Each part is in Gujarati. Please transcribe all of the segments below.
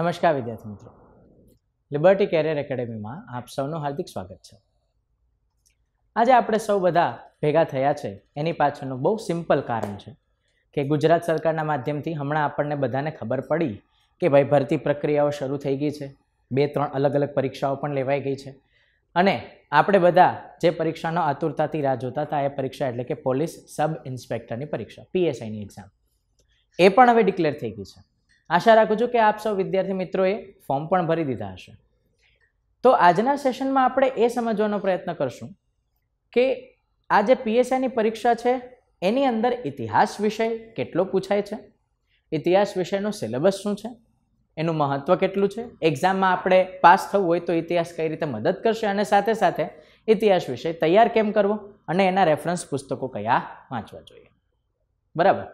નમસ્કાર વિદ્યાર્થી મિત્રો લિબર્ટી કેરિયર એકેડેમીમાં આપ સૌનું હાર્દિક સ્વાગત છે આજે આપણે સૌ બધા ભેગા થયા છે એની પાછળનું બહુ સિમ્પલ કારણ છે કે ગુજરાત સરકારના માધ્યમથી હમણાં આપણને બધાને ખબર પડી કે ભાઈ ભરતી પ્રક્રિયાઓ શરૂ થઈ ગઈ છે બે ત્રણ અલગ અલગ પરીક્ષાઓ પણ લેવાઈ ગઈ છે અને આપણે બધા જે પરીક્ષાનો આતુરતાથી રાહ જોતા હતા એ પરીક્ષા એટલે કે પોલીસ સબ ઇન્સ્પેક્ટરની પરીક્ષા પીએસઆઈની એક્ઝામ એ પણ હવે ડિક્લેર થઈ ગઈ છે આશા રાખું છું કે આપ સૌ વિદ્યાર્થી મિત્રોએ ફોર્મ પણ ભરી દીધા હશે તો આજના સેશનમાં આપણે એ સમજવાનો પ્રયત્ન કરશું કે આ જે પીએસઆઈની પરીક્ષા છે એની અંદર ઇતિહાસ વિષય કેટલો પૂછાય છે ઇતિહાસ વિષયનો સિલેબસ શું છે એનું મહત્ત્વ કેટલું છે એક્ઝામમાં આપણે પાસ થવું હોય તો ઇતિહાસ કઈ રીતે મદદ કરશે અને સાથે સાથે ઇતિહાસ વિષય તૈયાર કેમ કરવો અને એના રેફરન્સ પુસ્તકો કયા વાંચવા જોઈએ બરાબર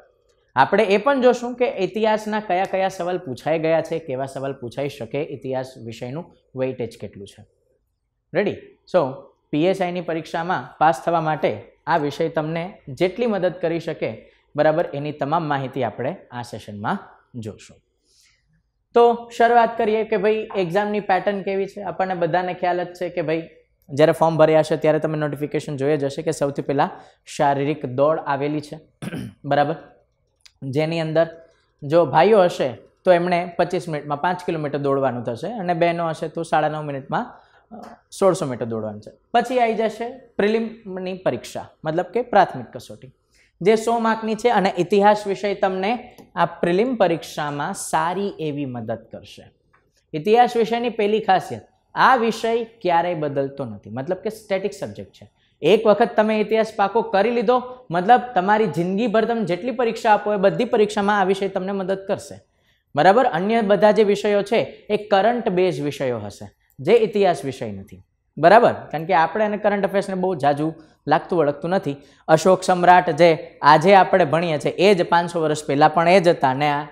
આપણે એ પણ જોશું કે ઇતિહાસના કયા કયા સવાલ પૂછાઈ ગયા છે કેવા સવાલ પૂછાઈ શકે ઇતિહાસ વિષયનું વેઇટેજ કેટલું છે રેડી સો પીએસઆઈની પરીક્ષામાં પાસ થવા માટે આ વિષય તમને જેટલી મદદ કરી શકે બરાબર એની તમામ માહિતી આપણે આ સેશનમાં જોશું તો શરૂઆત કરીએ કે ભાઈ એક્ઝામની પેટર્ન કેવી છે આપણને બધાને ખ્યાલ જ છે કે ભાઈ જ્યારે ફોર્મ ભર્યા છે ત્યારે તમે નોટિફિકેશન જોઈ જ હશે કે સૌથી પહેલાં શારીરિક દોડ આવેલી છે બરાબર જેની અંદર જો ભાઈઓ હશે તો એમણે પચીસ મિનિટમાં પાંચ કિલોમીટર દોડવાનું થશે અને બહેનો હશે તો સાડા નવ મિનિટમાં સોળસો મીટર દોડવાનું છે પછી આવી જશે પ્રિલિમની પરીક્ષા મતલબ કે પ્રાથમિક કસોટી જે સો માર્કની છે અને ઇતિહાસ વિષય તમને આ પ્રિલિમ પરીક્ષામાં સારી એવી મદદ કરશે ઇતિહાસ વિષયની પહેલી ખાસિયત આ વિષય ક્યારેય બદલતો નથી મતલબ કે સ્ટેટિક સબ્જેક્ટ છે એક વખત તમે ઇતિહાસ પાકો કરી લીધો મતલબ તમારી જિંદગીભર તમે જેટલી પરીક્ષા આપો એ બધી પરીક્ષામાં આ વિષય તમને મદદ કરશે બરાબર અન્ય બધા જે વિષયો છે એ કરંટ બેઝ વિષયો હશે જે ઇતિહાસ વિષય નથી બરાબર કારણ કે આપણે એને કરંટ અફેર્સને બહુ જાજુ લાગતું વળગતું નથી અશોક સમ્રાટ જે આજે આપણે ભણીએ છીએ એ જ પાંચસો વર્ષ પહેલાં પણ એ જ હતા ને આ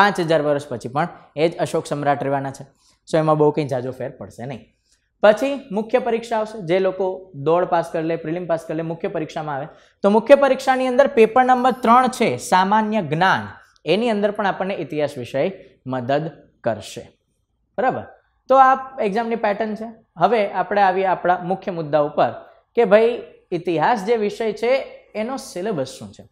પાંચ હજાર વર્ષ પછી પણ એ જ અશોક સમ્રાટ રહેવાના છે સો એમાં બહુ કંઈ જાજો ફેર પડશે નહીં પછી મુખ્ય પરીક્ષા આવશે જે લોકો દોડ પાસ કરી લે પ્રિલિમ પાસ કરી લે મુખ્ય પરીક્ષામાં આવે તો મુખ્ય પરીક્ષાની અંદર પેપર નંબર ત્રણ છે સામાન્ય જ્ઞાન એની અંદર પણ આપણને ઇતિહાસ વિષય મદદ કરશે બરાબર તો આ એક્ઝામની પેટર્ન છે હવે આપણે આવીએ આપણા મુખ્ય મુદ્દા ઉપર કે ભાઈ ઇતિહાસ જે વિષય છે એનો સિલેબસ શું છે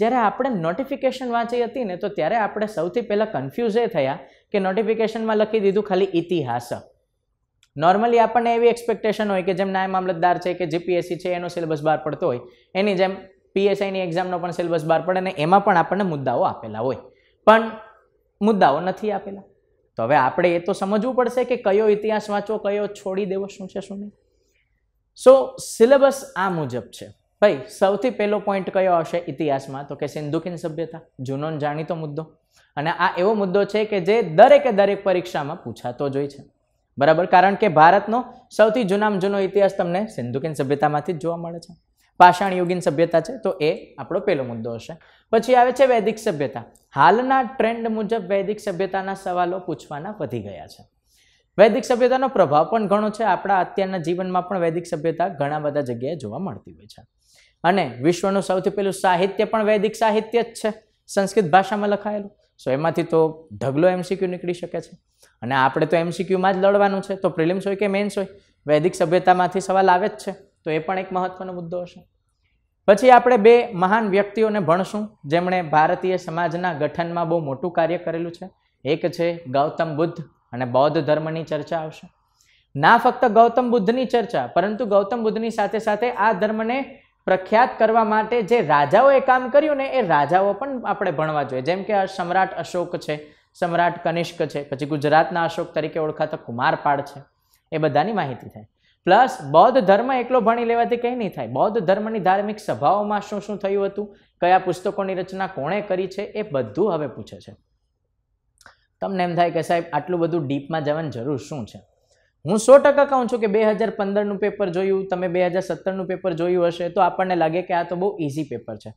જ્યારે આપણે નોટિફિકેશન વાંચી હતી ને તો ત્યારે આપણે સૌથી પહેલાં કન્ફ્યુઝ એ થયા કે નોટિફિકેશનમાં લખી દીધું ખાલી ઇતિહાસક નોર્મલી આપણને એવી એક્સપેક્ટેશન હોય કે જેમ નાય મામલતદાર છે કે જીપીએસસી છે એનો સિલેબસ બહાર પડતો હોય એની જેમ પીએસઆઈની એક્ઝામનો પણ સિલેબસ બહાર પડે અને એમાં પણ આપણને મુદ્દાઓ આપેલા હોય પણ મુદ્દાઓ નથી આપેલા તો હવે આપણે એ તો સમજવું પડશે કે કયો ઇતિહાસ વાંચવો કયો છોડી દેવો શું છે શું નહીં સો સિલેબસ આ મુજબ છે ભાઈ સૌથી પહેલો પોઈન્ટ કયો હશે ઇતિહાસમાં તો કે સિંધુકીન સભ્યતા જૂનો જાણીતો મુદ્દો અને આ એવો મુદ્દો છે કે જે દરેકે દરેક પરીક્ષામાં પૂછાતો જ હોય છે બરાબર કારણ કે ભારતનો સૌથી જૂનામાં જૂનો ઇતિહાસ તમને સિંધુકીન સભ્યતામાંથી જ જોવા મળે છે પાષાણ યુગીન સભ્યતા છે તો એ આપણો પહેલો મુદ્દો હશે પછી આવે છે વૈદિક સભ્યતા હાલના ટ્રેન્ડ મુજબ વૈદિક સભ્યતાના સવાલો પૂછવાના વધી ગયા છે વૈદિક સભ્યતાનો પ્રભાવ પણ ઘણો છે આપણા અત્યારના જીવનમાં પણ વૈદિક સભ્યતા ઘણા બધા જગ્યાએ જોવા મળતી હોય છે અને વિશ્વનું સૌથી પહેલું સાહિત્ય પણ વૈદિક સાહિત્ય જ છે સંસ્કૃત ભાષામાં લખાયેલું સો એમાંથી તો ઢગલો એમસીક્યુ નીકળી શકે છે અને આપણે તો એમસીક્યુમાં જ લડવાનું છે તો પ્રિલિમ્સ હોય કે મેન્સ હોય વૈદિક સભ્યતામાંથી સવાલ આવે જ છે તો એ પણ એક મહત્વનો મુદ્દો હશે પછી આપણે બે મહાન વ્યક્તિઓને ભણશું જેમણે ભારતીય સમાજના ગઠનમાં બહુ મોટું કાર્ય કરેલું છે એક છે ગૌતમ બુદ્ધ અને બૌદ્ધ ધર્મની ચર્ચા આવશે ના ફક્ત ગૌતમ બુદ્ધની ચર્ચા પરંતુ ગૌતમ બુદ્ધની સાથે સાથે આ ધર્મને પ્રખ્યાત કરવા માટે જે રાજાઓએ કામ કર્યું ને એ રાજાઓ પણ આપણે ભણવા જોઈએ જેમ કે સમ્રાટ અશોક છે સમ્રાટ કનિષ્ક છે પછી ગુજરાતના અશોક તરીકે ઓળખાતા કુમારપાળ છે એ બધાની માહિતી થાય પ્લસ બૌદ્ધ ધર્મ એકલો ભણી લેવાથી કંઈ નહીં થાય બૌદ્ધ ધર્મની ધાર્મિક સભાઓમાં શું શું થયું હતું કયા પુસ્તકોની રચના કોણે કરી છે એ બધું હવે પૂછે છે તમને એમ થાય કે સાહેબ આટલું બધું ડીપમાં જવાની જરૂર શું છે હું સો ટકા કહું છું કે બે હજાર પંદરનું પેપર જોયું તમે બે હજાર સત્તરનું પેપર જોયું હશે તો આપણને લાગે કે આ તો બહુ ઇઝી પેપર છે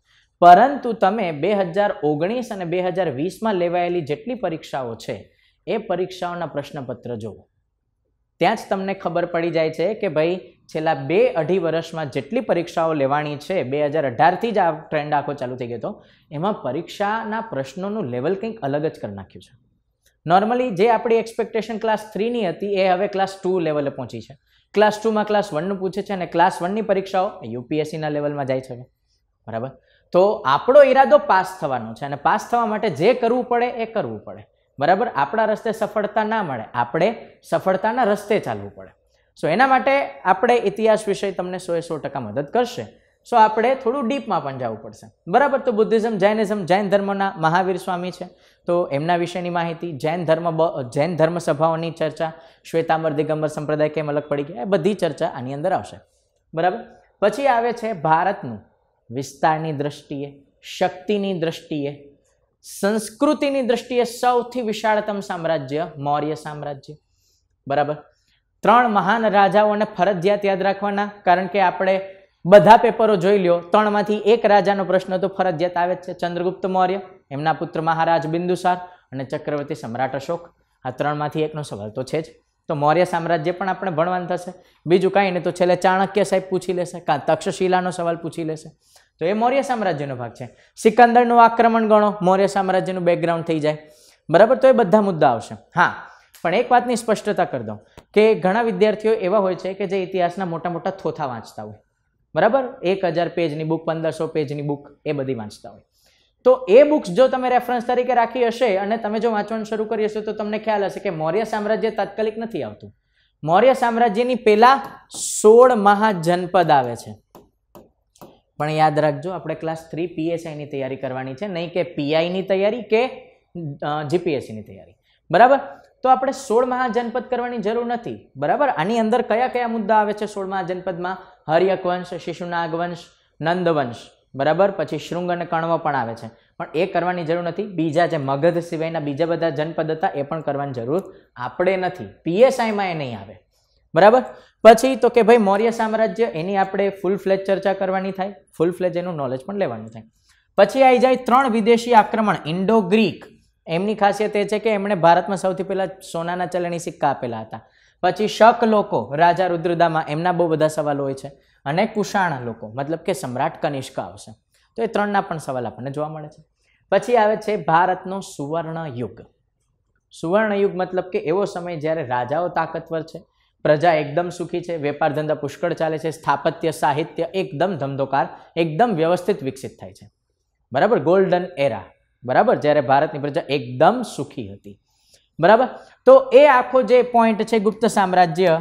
પરંતુ તમે બે હજાર ઓગણીસ અને બે હજાર વીસમાં લેવાયેલી જેટલી પરીક્ષાઓ છે એ પરીક્ષાઓના પ્રશ્નપત્ર જુઓ ત્યાં જ તમને ખબર પડી જાય છે કે ભાઈ છેલ્લા બે અઢી વર્ષમાં જેટલી પરીક્ષાઓ લેવાની છે બે હજાર અઢારથી જ આ ટ્રેન્ડ આખો ચાલુ થઈ ગયો હતો એમાં પરીક્ષાના પ્રશ્નોનું લેવલ કંઈક અલગ જ કરી નાખ્યું છે નોર્મલી જે આપણી એક્સપેક્ટેશન ક્લાસ થ્રીની હતી એ હવે ક્લાસ ટુ લેવલે પહોંચી છે ક્લાસ ટુમાં ક્લાસ વનનું પૂછે છે અને ક્લાસ વનની પરીક્ષાઓ યુપીએસસીના લેવલમાં જાય છે બરાબર તો આપણો ઈરાદો પાસ થવાનો છે અને પાસ થવા માટે જે કરવું પડે એ કરવું પડે બરાબર આપણા રસ્તે સફળતા ના મળે આપણે સફળતાના રસ્તે ચાલવું પડે સો એના માટે આપણે ઇતિહાસ વિષય તમને સો એ સો ટકા મદદ કરશે સો આપણે થોડું ડીપમાં પણ જવું પડશે બરાબર તો બુદ્ધિઝમ જૈનિઝમ જૈન ધર્મના મહાવીર સ્વામી છે તો એમના વિશેની માહિતી જૈન ધર્મ જૈન ધર્મ સભાઓની ચર્ચા શ્વેતાંબર દિગંબર સંપ્રદાય કેમ અલગ પડી ગયા એ બધી ચર્ચા આની અંદર આવશે બરાબર પછી આવે છે ભારતનું વિસ્તારની દ્રષ્ટિએ શક્તિની દ્રષ્ટિએ સંસ્કૃતિની દ્રષ્ટિએ સૌથી વિશાળતમ સામ્રાજ્ય મૌર્ય સામ્રાજ્ય બરાબર ત્રણ મહાન રાજાઓને ફરજિયાત યાદ રાખવાના કારણ કે આપણે બધા પેપરો જોઈ લ્યો ત્રણમાંથી એક રાજાનો પ્રશ્ન તો ફરજિયાત આવે જ છે ચંદ્રગુપ્ત મૌર્ય એમના પુત્ર મહારાજ બિંદુસાર અને ચક્રવર્તી સમ્રાટ અશોક આ ત્રણમાંથી એકનો સવાલ તો છે જ તો મૌર્ય સામ્રાજ્ય પણ આપણે ભણવાનું થશે બીજું કાંઈ નહીં તો છેલ્લે ચાણક્ય સાહેબ પૂછી લેશે કાં તક્ષશિલાનો સવાલ પૂછી લેશે તો એ મૌર્ય સામ્રાજ્યનો ભાગ છે સિકંદરનું આક્રમણ ગણો મૌર્ય સામ્રાજ્યનું બેકગ્રાઉન્ડ થઈ જાય બરાબર તો એ બધા મુદ્દા આવશે હા પણ એક વાતની સ્પષ્ટતા કરી દઉં કે ઘણા વિદ્યાર્થીઓ એવા હોય છે કે જે ઇતિહાસના મોટા મોટા થોથા વાંચતા હોય બરાબર એક હજાર પેજની બુક પંદરસો પેજની બુક એ બધી વાંચતા હોય તો એ બુક્સ જો તમે રેફરન્સ તરીકે રાખી હશે અને તમે જો વાંચવાનું શરૂ કરી હશે તો તમને ખ્યાલ હશે કે મૌર્ય સામ્રાજ્ય તાત્કાલિક નથી આવતું મૌર્ય સામ્રાજ્યની પહેલાં સોળ મહાજનપદ આવે છે પણ યાદ રાખજો આપણે ક્લાસ થ્રી પીએસઆઈની તૈયારી કરવાની છે નહીં કે પીઆઈની તૈયારી કે જીપીએસસીની તૈયારી બરાબર તો આપણે સોળ મહાજનપદ કરવાની જરૂર નથી બરાબર આની અંદર કયા કયા મુદ્દા આવે છે સોળ મહાજનપદમાં હર્યક વંશ શિશુનાગ વંશ નંદવંશ બરાબર પછી શૃંગ અને કણ્વ પણ આવે છે પણ એ કરવાની જરૂર નથી બીજા જે મગધ સિવાયના બીજા બધા જનપદ હતા એ પણ કરવાની જરૂર આપણે નથી પીએસઆઈમાં એ નહીં આવે બરાબર પછી તો કે ભાઈ મૌર્ય સામ્રાજ્ય એની આપણે ફૂલ ફ્લેજ ચર્ચા કરવાની થાય ફૂલ ફ્લેજ એનું નોલેજ પણ લેવાનું થાય પછી આવી જાય ત્રણ વિદેશી આક્રમણ ઇન્ડો ગ્રીક એમની ખાસિયત એ છે કે એમણે ભારતમાં સૌથી પહેલાં સોનાના ચલણી સિક્કા આપેલા હતા પછી શક લોકો રાજા રુદ્રદામાં એમના બહુ બધા સવાલો હોય છે અને કુશાણ લોકો મતલબ કે સમ્રાટ કનિષ્ક આવશે તો એ ત્રણના પણ સવાલ આપણને જોવા મળે છે પછી આવે છે ભારતનો સુવર્ણ યુગ સુવર્ણ મતલબ કે એવો સમય જ્યારે રાજાઓ તાકતવર છે પ્રજા એકદમ સુખી છે વેપાર ધંધા પુષ્કળ ચાલે છે સ્થાપત્ય સાહિત્ય એકદમ ધંધોકાર એકદમ વ્યવસ્થિત વિકસિત થાય છે બરાબર ગોલ્ડન એરા બરાબર જ્યારે ભારતની પ્રજા એકદમ સુખી હતી બરાબર તો એ આખો જે પોઈન્ટ છે ગુપ્ત સામ્રાજ્ય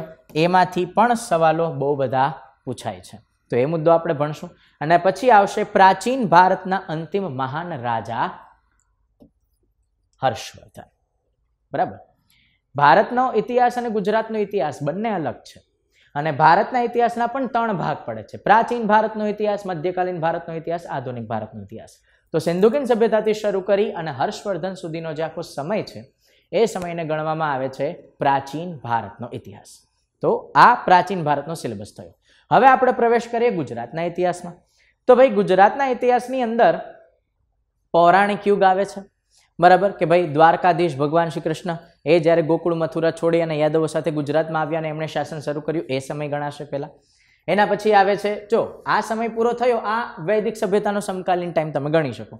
એમાંથી પણ સવાલો બહુ બધા પૂછાય છે તો એ મુદ્દો આપણે ભણશું અને પછી આવશે પ્રાચીન ભારતના અંતિમ મહાન રાજા હર્ષવર્ધન બરાબર ભારતનો ઇતિહાસ અને ગુજરાતનો ઇતિહાસ બંને અલગ છે અને ભારતના ઇતિહાસના પણ ત્રણ ભાગ પડે છે પ્રાચીન ભારતનો ઇતિહાસ મધ્યકાલીન ભારતનો ઇતિહાસ આધુનિક ભારતનો ઇતિહાસ તો સિંધુકીન સભ્યતાથી શરૂ કરી અને હર્ષવર્ધન સુધીનો જે આખો સમય છે એ સમયને ગણવામાં આવે છે પ્રાચીન ભારતનો ઇતિહાસ તો આ પ્રાચીન ભારતનો સિલેબસ થયો હવે આપણે પ્રવેશ કરીએ ગુજરાતના ઇતિહાસમાં તો ભાઈ ગુજરાતના ઇતિહાસની અંદર પૌરાણિક યુગ આવે છે બરાબર કે ભાઈ દ્વારકાધીશ ભગવાન શ્રી કૃષ્ણ એ જ્યારે ગોકુળ મથુરા છોડી અને યાદવો સાથે ગુજરાતમાં આવ્યા અને એમણે શાસન શરૂ કર્યું એ સમય ગણાશે પહેલાં એના પછી આવે છે જો આ સમય પૂરો થયો આ વૈદિક સભ્યતાનો સમકાલીન ટાઈમ તમે ગણી શકો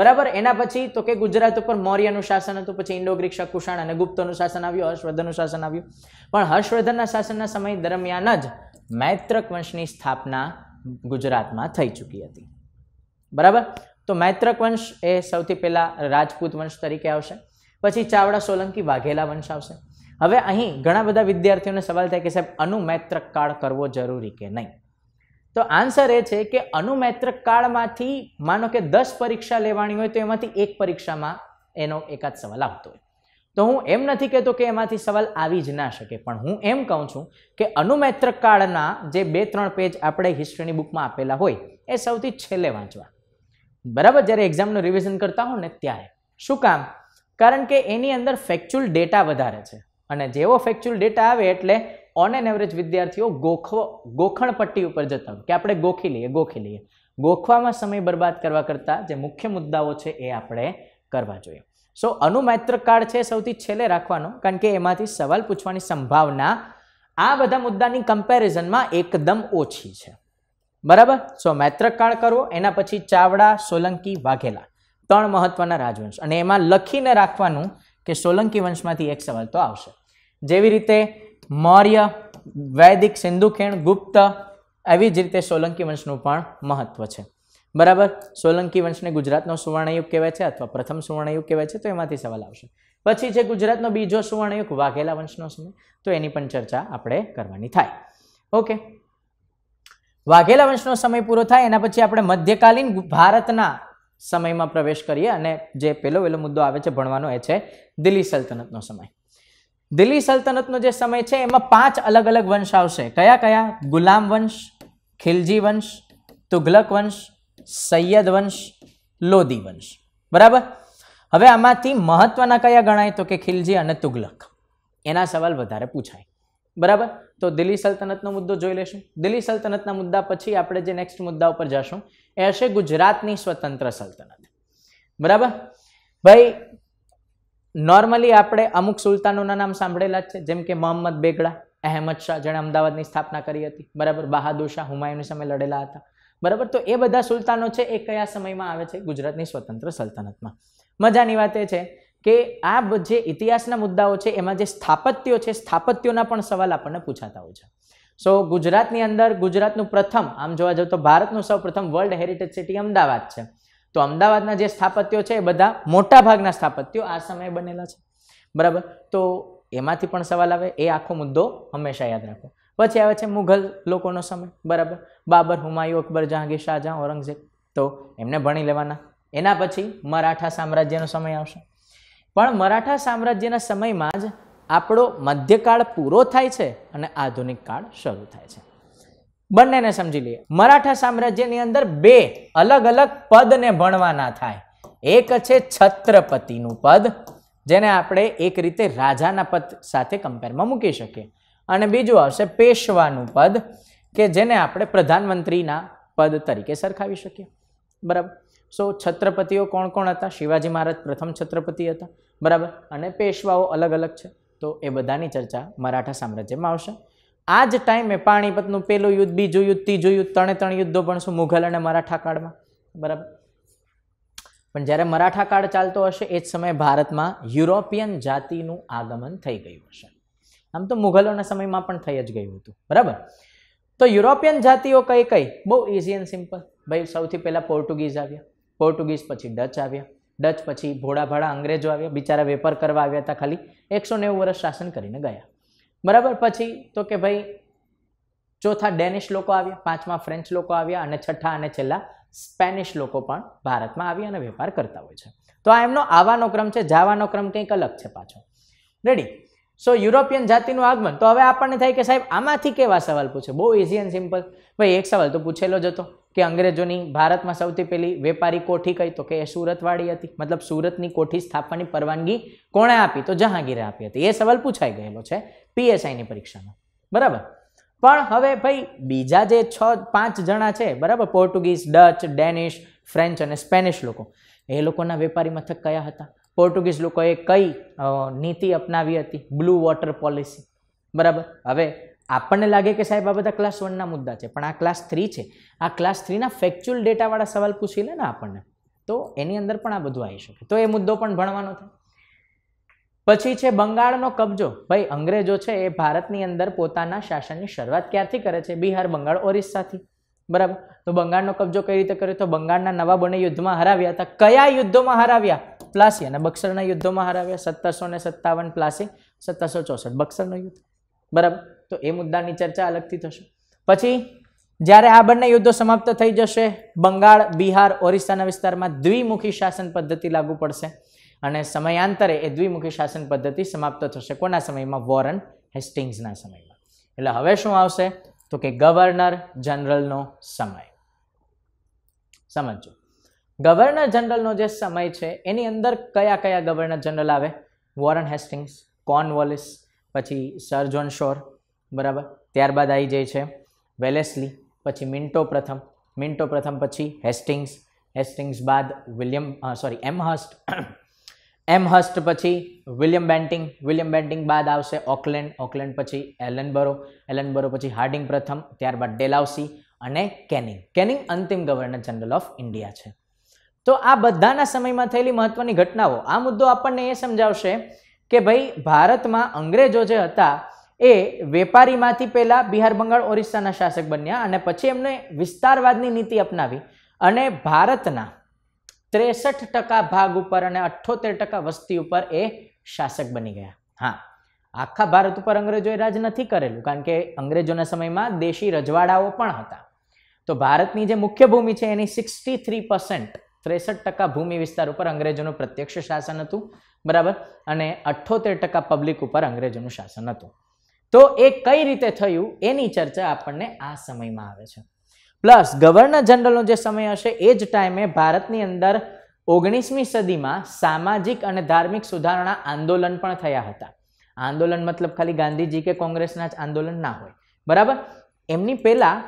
બરાબર એના પછી તો કે ગુજરાત ઉપર મૌર્યનું શાસન હતું પછી ઇન્ડો ગ્રીક શકુષાણ અને ગુપ્તનું શાસન આવ્યું હર્ષવર્ધનનું શાસન આવ્યું પણ હર્ષવર્ધનના શાસનના સમય દરમિયાન જ મૈત્રક વંશની સ્થાપના ગુજરાતમાં થઈ ચૂકી હતી બરાબર તો મૈત્રક વંશ એ સૌથી પહેલાં રાજપૂત વંશ તરીકે આવશે પછી ચાવડા સોલંકી વાઘેલા વંશ આવશે હવે અહીં ઘણા બધા વિદ્યાર્થીઓને સવાલ થાય કે સાહેબ અનુમૈત્રક કાળ કરવો જરૂરી કે નહીં તો આન્સર એ છે કે અનુમૈત્રક કાળમાંથી માનો કે દસ પરીક્ષા લેવાની હોય તો એમાંથી એક પરીક્ષામાં એનો એકાદ સવાલ આવતો હોય તો હું એમ નથી કહેતો કે એમાંથી સવાલ આવી જ ના શકે પણ હું એમ કહું છું કે અનુમૈત્રક કાળના જે બે ત્રણ પેજ આપણે હિસ્ટ્રીની બુકમાં આપેલા હોય એ સૌથી છેલ્લે વાંચવા બરાબર જ્યારે એક્ઝામનું રિવિઝન કરતા હો ને ત્યારે શું કામ કારણ કે એની અંદર ફેક્ચ્યુઅલ ડેટા વધારે છે અને જેવો ફેક્ચ્યુઅલ ડેટા આવે એટલે ઓન એન એવરેજ વિદ્યાર્થીઓ ગોખવો ગોખણ પટ્ટી ઉપર જતા કે આપણે ગોખી લઈએ ગોખી લઈએ ગોખવામાં સમય બરબાદ કરવા કરતાં જે મુખ્ય મુદ્દાઓ છે એ આપણે કરવા જોઈએ સો અનુમૈત્રક કાર્ડ છે સૌથી છેલ્લે રાખવાનો કારણ કે એમાંથી સવાલ પૂછવાની સંભાવના આ બધા મુદ્દાની કમ્પેરિઝનમાં એકદમ ઓછી છે બરાબર સો મૈત્રકાળ કરવો એના પછી ચાવડા સોલંકી વાઘેલા ત્રણ મહત્વના રાજવંશ અને એમાં લખીને રાખવાનું કે સોલંકી વંશમાંથી એક સવાલ તો આવશે જેવી રીતે મૌર્ય વૈદિક સિંધુ ખેણ ગુપ્ત એવી જ રીતે સોલંકી વંશનું પણ મહત્વ છે બરાબર સોલંકી વંશને ગુજરાતનો સુવર્ણયુગ કહેવાય છે અથવા પ્રથમ સુવર્ણયુગ કહેવાય છે તો એમાંથી સવાલ આવશે પછી છે ગુજરાતનો બીજો સુવર્ણયુગ વાઘેલા વંશનો સમય તો એની પણ ચર્ચા આપણે કરવાની થાય ઓકે વાઘેલા વંશનો સમય પૂરો થાય એના પછી આપણે મધ્યકાલીન ભારતના સમયમાં પ્રવેશ કરીએ અને જે પહેલો વહેલો મુદ્દો આવે છે ભણવાનો એ છે દિલ્હી સલ્તનતનો સમય દિલ્હી સલ્તનતનો જે સમય છે એમાં પાંચ અલગ અલગ વંશ આવશે કયા કયા ગુલામ વંશ ખિલજી વંશ તુઘલક વંશ સૈયદ વંશ લોદી વંશ બરાબર હવે આમાંથી મહત્વના કયા ગણાય તો કે ખિલજી અને તુગલક એના સવાલ વધારે પૂછાય બરાબર તો દિલ્હી સલ્તનતનો મુદ્દો જોઈ લેશું દિલ્હી સલ્તનતના મુદ્દા પછી આપણે જે નેક્સ્ટ મુદ્દા ઉપર જશું એ હશે ગુજરાતની સ્વતંત્ર સલ્તનત બરાબર ભાઈ નોર્મલી આપણે અમુક સુલતાનોના નામ સાંભળેલા જ છે જેમ કે મોહમ્મદ બેગડા અહેમદ શાહ જેણે અમદાવાદની સ્થાપના કરી હતી બરાબર બહાદુર શાહ હુમાયુની સામે લડેલા હતા બરાબર તો એ બધા સુલતાનો છે એ કયા સમયમાં આવે છે ગુજરાતની સ્વતંત્ર સલ્તનતમાં મજાની વાત એ છે કે આ જે ઇતિહાસના મુદ્દાઓ છે એમાં જે સ્થાપત્યો છે સ્થાપત્યોના પણ સવાલ આપણને પૂછાતા હોય છે સો ગુજરાતની અંદર ગુજરાતનું પ્રથમ આમ જોવા જાવ તો ભારતનું સૌ પ્રથમ વર્લ્ડ હેરિટેજ સિટી અમદાવાદ છે તો અમદાવાદના જે સ્થાપત્યો છે એ બધા મોટા ભાગના સ્થાપત્યો આ સમયે બનેલા છે બરાબર તો એમાંથી પણ સવાલ આવે એ આખો મુદ્દો હંમેશા યાદ રાખો પછી આવે છે મુઘલ લોકોનો સમય બરાબર બાબર હુમાયુ અકબર જહાંગીર શાહજહાં ઔરંગઝેબ તો એમને ભણી લેવાના એના પછી મરાઠા સામ્રાજ્યનો સમય આવશે પણ મરાઠા સામ્રાજ્યના સમયમાં જ આપણો મધ્યકાળ પૂરો થાય છે અને આધુનિક કાળ શરૂ થાય છે બંનેને સમજી લઈએ મરાઠા સામ્રાજ્યની અંદર બે અલગ અલગ પદને ભણવાના થાય એક છે છત્રપતિનું પદ જેને આપણે એક રીતે રાજાના પદ સાથે કમ્પેરમાં મૂકી શકીએ અને બીજું આવશે પેશવાનું પદ કે જેને આપણે પ્રધાનમંત્રીના પદ તરીકે સરખાવી શકીએ બરાબર સો છત્રપતિઓ કોણ કોણ હતા શિવાજી મહારાજ પ્રથમ છત્રપતિ હતા બરાબર અને પેશવાઓ અલગ અલગ છે તો એ બધાની ચર્ચા મરાઠા સામ્રાજ્યમાં આવશે આ જ ટાઈમે પાણીપતનું પહેલું યુદ્ધ બીજું યુદ્ધ ત્રીજું યુદ્ધ ત્રણે ત્રણ યુદ્ધો પણ શું મુઘલ અને મરાઠા કાળમાં બરાબર પણ જ્યારે મરાઠા કાળ ચાલતો હશે એ જ સમયે ભારતમાં યુરોપિયન જાતિનું આગમન થઈ ગયું હશે આમ તો મુઘલોના સમયમાં પણ થઈ જ ગયું હતું બરાબર તો યુરોપિયન જાતિઓ કઈ કઈ બહુ ઇઝી એન્ડ સિમ્પલ ભાઈ સૌથી પહેલાં પોર્ટુગીઝ આવ્યા પોર્ટુગીઝ પછી ડચ આવ્યા ડચ પછી ભોળાભાળા અંગ્રેજો આવ્યા બિચારા વેપાર કરવા આવ્યા હતા ખાલી એકસો નેવું વર્ષ શાસન કરીને ગયા બરાબર પછી તો કે ભાઈ ચોથા ડેનિશ લોકો આવ્યા પાંચમા ફ્રેન્ચ લોકો આવ્યા અને છઠ્ઠા અને છેલ્લા સ્પેનિશ લોકો પણ ભારતમાં આવી અને વેપાર કરતા હોય છે તો આ એમનો આવવાનો ક્રમ છે જાવાનો ક્રમ કંઈક અલગ છે પાછો રેડી સો યુરોપિયન જાતિનું આગમન તો હવે આપણને થાય કે સાહેબ આમાંથી કેવા સવાલ પૂછે બહુ ઇઝી એન્ડ સિમ્પલ ભાઈ એક સવાલ તો પૂછેલો જ હતો કે અંગ્રેજોની ભારતમાં સૌથી પહેલી વેપારી કોઠી કઈ તો કે એ સુરતવાળી હતી મતલબ સુરતની કોઠી સ્થાપવાની પરવાનગી કોણે આપી તો જહાંગીરે આપી હતી એ સવાલ પૂછાઈ ગયેલો છે પીએસઆઈની પરીક્ષામાં બરાબર પણ હવે ભાઈ બીજા જે છ પાંચ જણા છે બરાબર પોર્ટુગીઝ ડચ ડેનિશ ફ્રેન્ચ અને સ્પેનિશ લોકો એ લોકોના વેપારી મથક કયા હતા પોર્ટુગીઝ લોકોએ કઈ નીતિ અપનાવી હતી બ્લુ વોટર પોલિસી બરાબર હવે આપણને લાગે કે સાહેબ આ બધા ક્લાસ વનના મુદ્દા છે પણ આ ક્લાસ થ્રી છે આ ક્લાસ થ્રીના ફેક્ચ્યુઅલ ડેટાવાળા સવાલ પૂછી લે ને આપણને તો એની અંદર પણ આ બધું આવી શકે તો એ મુદ્દો પણ ભણવાનો થાય પછી છે બંગાળનો કબજો ભાઈ અંગ્રેજો છે એ ભારતની અંદર પોતાના શાસનની શરૂઆત ક્યારથી કરે છે બિહાર બંગાળ ઓરિસ્સાથી બરાબર તો બંગાળનો કબજો કઈ રીતે કર્યો તો બંગાળના નવા નવાબોને યુદ્ધમાં હરાવ્યા હતા કયા યુદ્ધોમાં હરાવ્યા પ્લાસી અને બક્સરના યુદ્ધોમાં હરાવ્યા સત્તરસો ને સત્તાવન પ્લાસી સત્તરસો ચોસઠ બક્સરનું યુદ્ધ બરાબર તો એ મુદ્દાની ચર્ચા અલગથી થશે પછી જ્યારે આ બંને યુદ્ધો સમાપ્ત થઈ જશે બંગાળ બિહાર ઓરિસ્સાના વિસ્તારમાં દ્વિમુખી શાસન પદ્ધતિ લાગુ પડશે અને સમયાંતરે એ દ્વિમુખી શાસન પદ્ધતિ સમાપ્ત થશે કોના સમયમાં વોરન હેસ્ટિંગ્સના સમયમાં એટલે હવે શું આવશે તો કે ગવર્નર જનરલનો સમય સમજો ગવર્નર જનરલનો જે સમય છે એની અંદર કયા કયા ગવર્નર જનરલ આવે વોરન હેસ્ટિંગ્સ વોલિસ પછી સર જોન શોર બરાબર ત્યારબાદ આવી જાય છે વેલેસલી પછી મિન્ટો પ્રથમ મિન્ટો પ્રથમ પછી હેસ્ટિંગ્સ હેસ્ટિંગ્સ બાદ William sorry Amherst hurst Amherst પછી વિલિયમ બેન્ટિંગ વિલિયમ બેન્ટિંગ બાદ આવશે ઓકલેન્ડ ઓકલેન્ડ પછી એલનબરો એલનબરો પછી હાર્ડિંગ પ્રથમ ત્યારબાદ ડેલાવસી અને કેનિંગ કેનિંગ અંતિમ ગવર્નર જનરલ ઓફ ઇન્ડિયા છે તો આ બધાના સમયમાં થયેલી મહત્વની ઘટનાઓ આ મુદ્દો આપણને એ સમજાવશે કે ભાઈ ભારતમાં અંગ્રેજો જે હતા એ વેપારીમાંથી પહેલાં બિહાર બંગાળ ઓરિસ્સાના શાસક બન્યા અને પછી એમને વિસ્તારવાદની નીતિ અપનાવી અને ભારતના ત્રેસઠ ટકા ભાગ ઉપર અને અઠ્ઠોતેર ટકા વસ્તી ઉપર એ શાસક બની ગયા હા આખા ભારત ઉપર અંગ્રેજોએ રાજ નથી કરેલું કારણ કે અંગ્રેજોના સમયમાં દેશી રજવાડાઓ પણ હતા તો ભારતની જે મુખ્ય ભૂમિ છે એની સિક્સટી થ્રી પર્સન્ટ ત્રેસઠ ટકા ભૂમિ વિસ્તાર ઉપર અંગ્રેજોનું પ્રત્યક્ષ શાસન હતું બરાબર અને અઠ્ઠોતેર ટકા પબ્લિક ઉપર અંગ્રેજોનું શાસન હતું તો એ કઈ રીતે થયું એની ચર્ચા આપણને આ સમયમાં આવે છે પ્લસ ગવર્નર જનરલનો જે સમય હશે એ જ ટાઈમે ભારતની અંદર ઓગણીસમી સદીમાં સામાજિક અને ધાર્મિક સુધારણા આંદોલન પણ થયા હતા આંદોલન મતલબ ખાલી ગાંધીજી કે કોંગ્રેસના જ આંદોલન ના હોય બરાબર એમની પહેલાં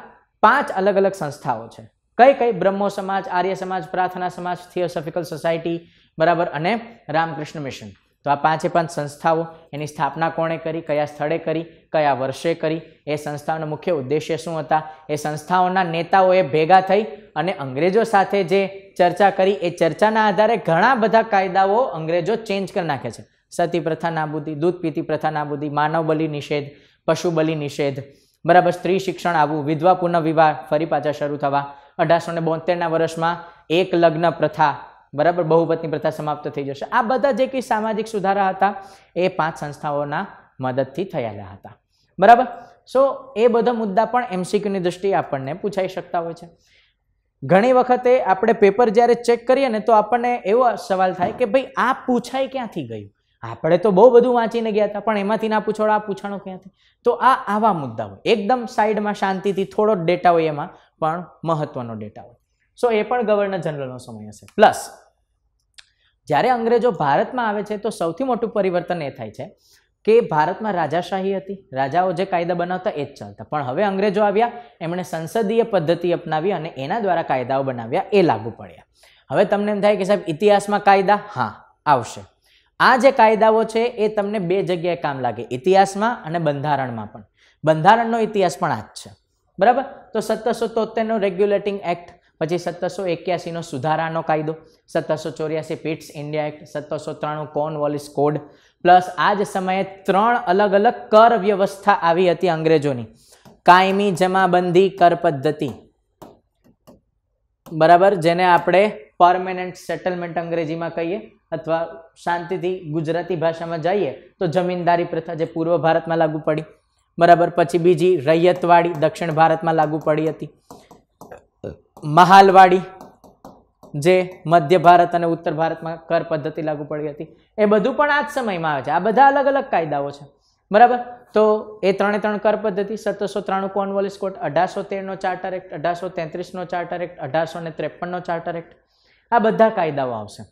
પાંચ અલગ અલગ સંસ્થાઓ છે કઈ કઈ બ્રહ્મો સમાજ આર્ય સમાજ પ્રાર્થના સમાજ થિયોસોફિકલ સોસાયટી બરાબર અને રામકૃષ્ણ મિશન તો આ પાંચે પાંચ સંસ્થાઓ એની સ્થાપના કોણે કરી કયા સ્થળે કરી કયા વર્ષે કરી એ સંસ્થાઓના મુખ્ય ઉદ્દેશ્ય શું હતા એ સંસ્થાઓના નેતાઓએ ભેગા થઈ અને અંગ્રેજો સાથે જે ચર્ચા કરી એ ચર્ચાના આધારે ઘણા બધા કાયદાઓ અંગ્રેજો ચેન્જ કરી નાખે છે સતી પ્રથા નાબૂદી દૂધ પીતી પ્રથા નાબૂદી માનવ બલિ નિષેધ પશુ બલિ નિષેધ બરાબર સ્ત્રી શિક્ષણ આવવું વિધવા પુનઃ વિવાહ ફરી પાછા શરૂ થવા અઢારસો ને બોતેરના વર્ષમાં એક લગ્ન પ્રથા બરાબર બહુપતની પ્રથા સમાપ્ત થઈ જશે આ બધા જે કંઈ સામાજિક સુધારા હતા એ પાંચ સંસ્થાઓના મદદથી થયેલા હતા બરાબર સો એ બધા મુદ્દા પણ એમસીક્યુની દૃષ્ટિએ આપણને પૂછાઈ શકતા હોય છે ઘણી વખતે આપણે પેપર જ્યારે ચેક કરીએ ને તો આપણને એવો સવાલ થાય કે ભાઈ આ પૂછાય ક્યાંથી ગયું આપણે તો બહુ બધું વાંચીને ગયા હતા પણ એમાંથી ના પૂછોડો આ પૂછાણો ક્યાંથી તો આ આવા મુદ્દા હોય એકદમ સાઈડમાં શાંતિથી થોડો ડેટા હોય એમાં પણ મહત્વનો ડેટા હોય સો એ પણ ગવર્નર જનરલનો સમય હશે પ્લસ જ્યારે અંગ્રેજો ભારતમાં આવે છે તો સૌથી મોટું પરિવર્તન એ થાય છે કે ભારતમાં રાજાશાહી હતી રાજાઓ જે કાયદા બનાવતા એ જ ચાલતા પણ હવે અંગ્રેજો આવ્યા એમણે સંસદીય પદ્ધતિ અપનાવી અને એના દ્વારા કાયદાઓ બનાવ્યા એ લાગુ પડ્યા હવે તમને એમ થાય કે સાહેબ ઇતિહાસમાં કાયદા હા આવશે આ જે કાયદાઓ છે એ તમને બે જગ્યાએ કામ લાગે ઇતિહાસમાં અને બંધારણમાં પણ બંધારણનો ઇતિહાસ પણ આ જ છે બરાબર તો સત્તરસો તોતેરનો રેગ્યુલેટિંગ એક્ટ પછી સત્તરસો એક્યાસીનો સુધારાનો કાયદો સત્તરસો ચોર્યાસી પીટ્સ ઇન્ડિયા એક્ટ સત્તરસો ત્રાણું વોલિસ કોડ પ્લસ આ જ સમયે ત્રણ અલગ અલગ કર વ્યવસ્થા આવી હતી અંગ્રેજોની કાયમી જમાબંધી કર પદ્ધતિ બરાબર જેને આપણે પરમેનન્ટ સેટલમેન્ટ અંગ્રેજીમાં કહીએ અથવા શાંતિથી ગુજરાતી ભાષામાં જઈએ તો જમીનદારી પ્રથા જે પૂર્વ ભારતમાં લાગુ પડી બરાબર પછી બીજી રૈયતવાડી દક્ષિણ ભારતમાં લાગુ પડી હતી મહાલવાડી જે મધ્ય ભારત અને ઉત્તર ભારતમાં કર પદ્ધતિ લાગુ પડી હતી એ બધું પણ આ જ સમયમાં આવે છે આ બધા અલગ અલગ કાયદાઓ છે બરાબર તો એ ત્રણે ત્રણ કર પદ્ધતિ સત્તરસો ત્રાણું કોર્નવોલિસ કોટ અઢારસો તેરનો ચાર્ટર એક્ટ અઢારસો તેત્રીસનો ચાર્ટર એક્ટ અઢારસો ને ત્રેપનનો ચાર્ટર એક્ટ આ બધા કાયદાઓ આવશે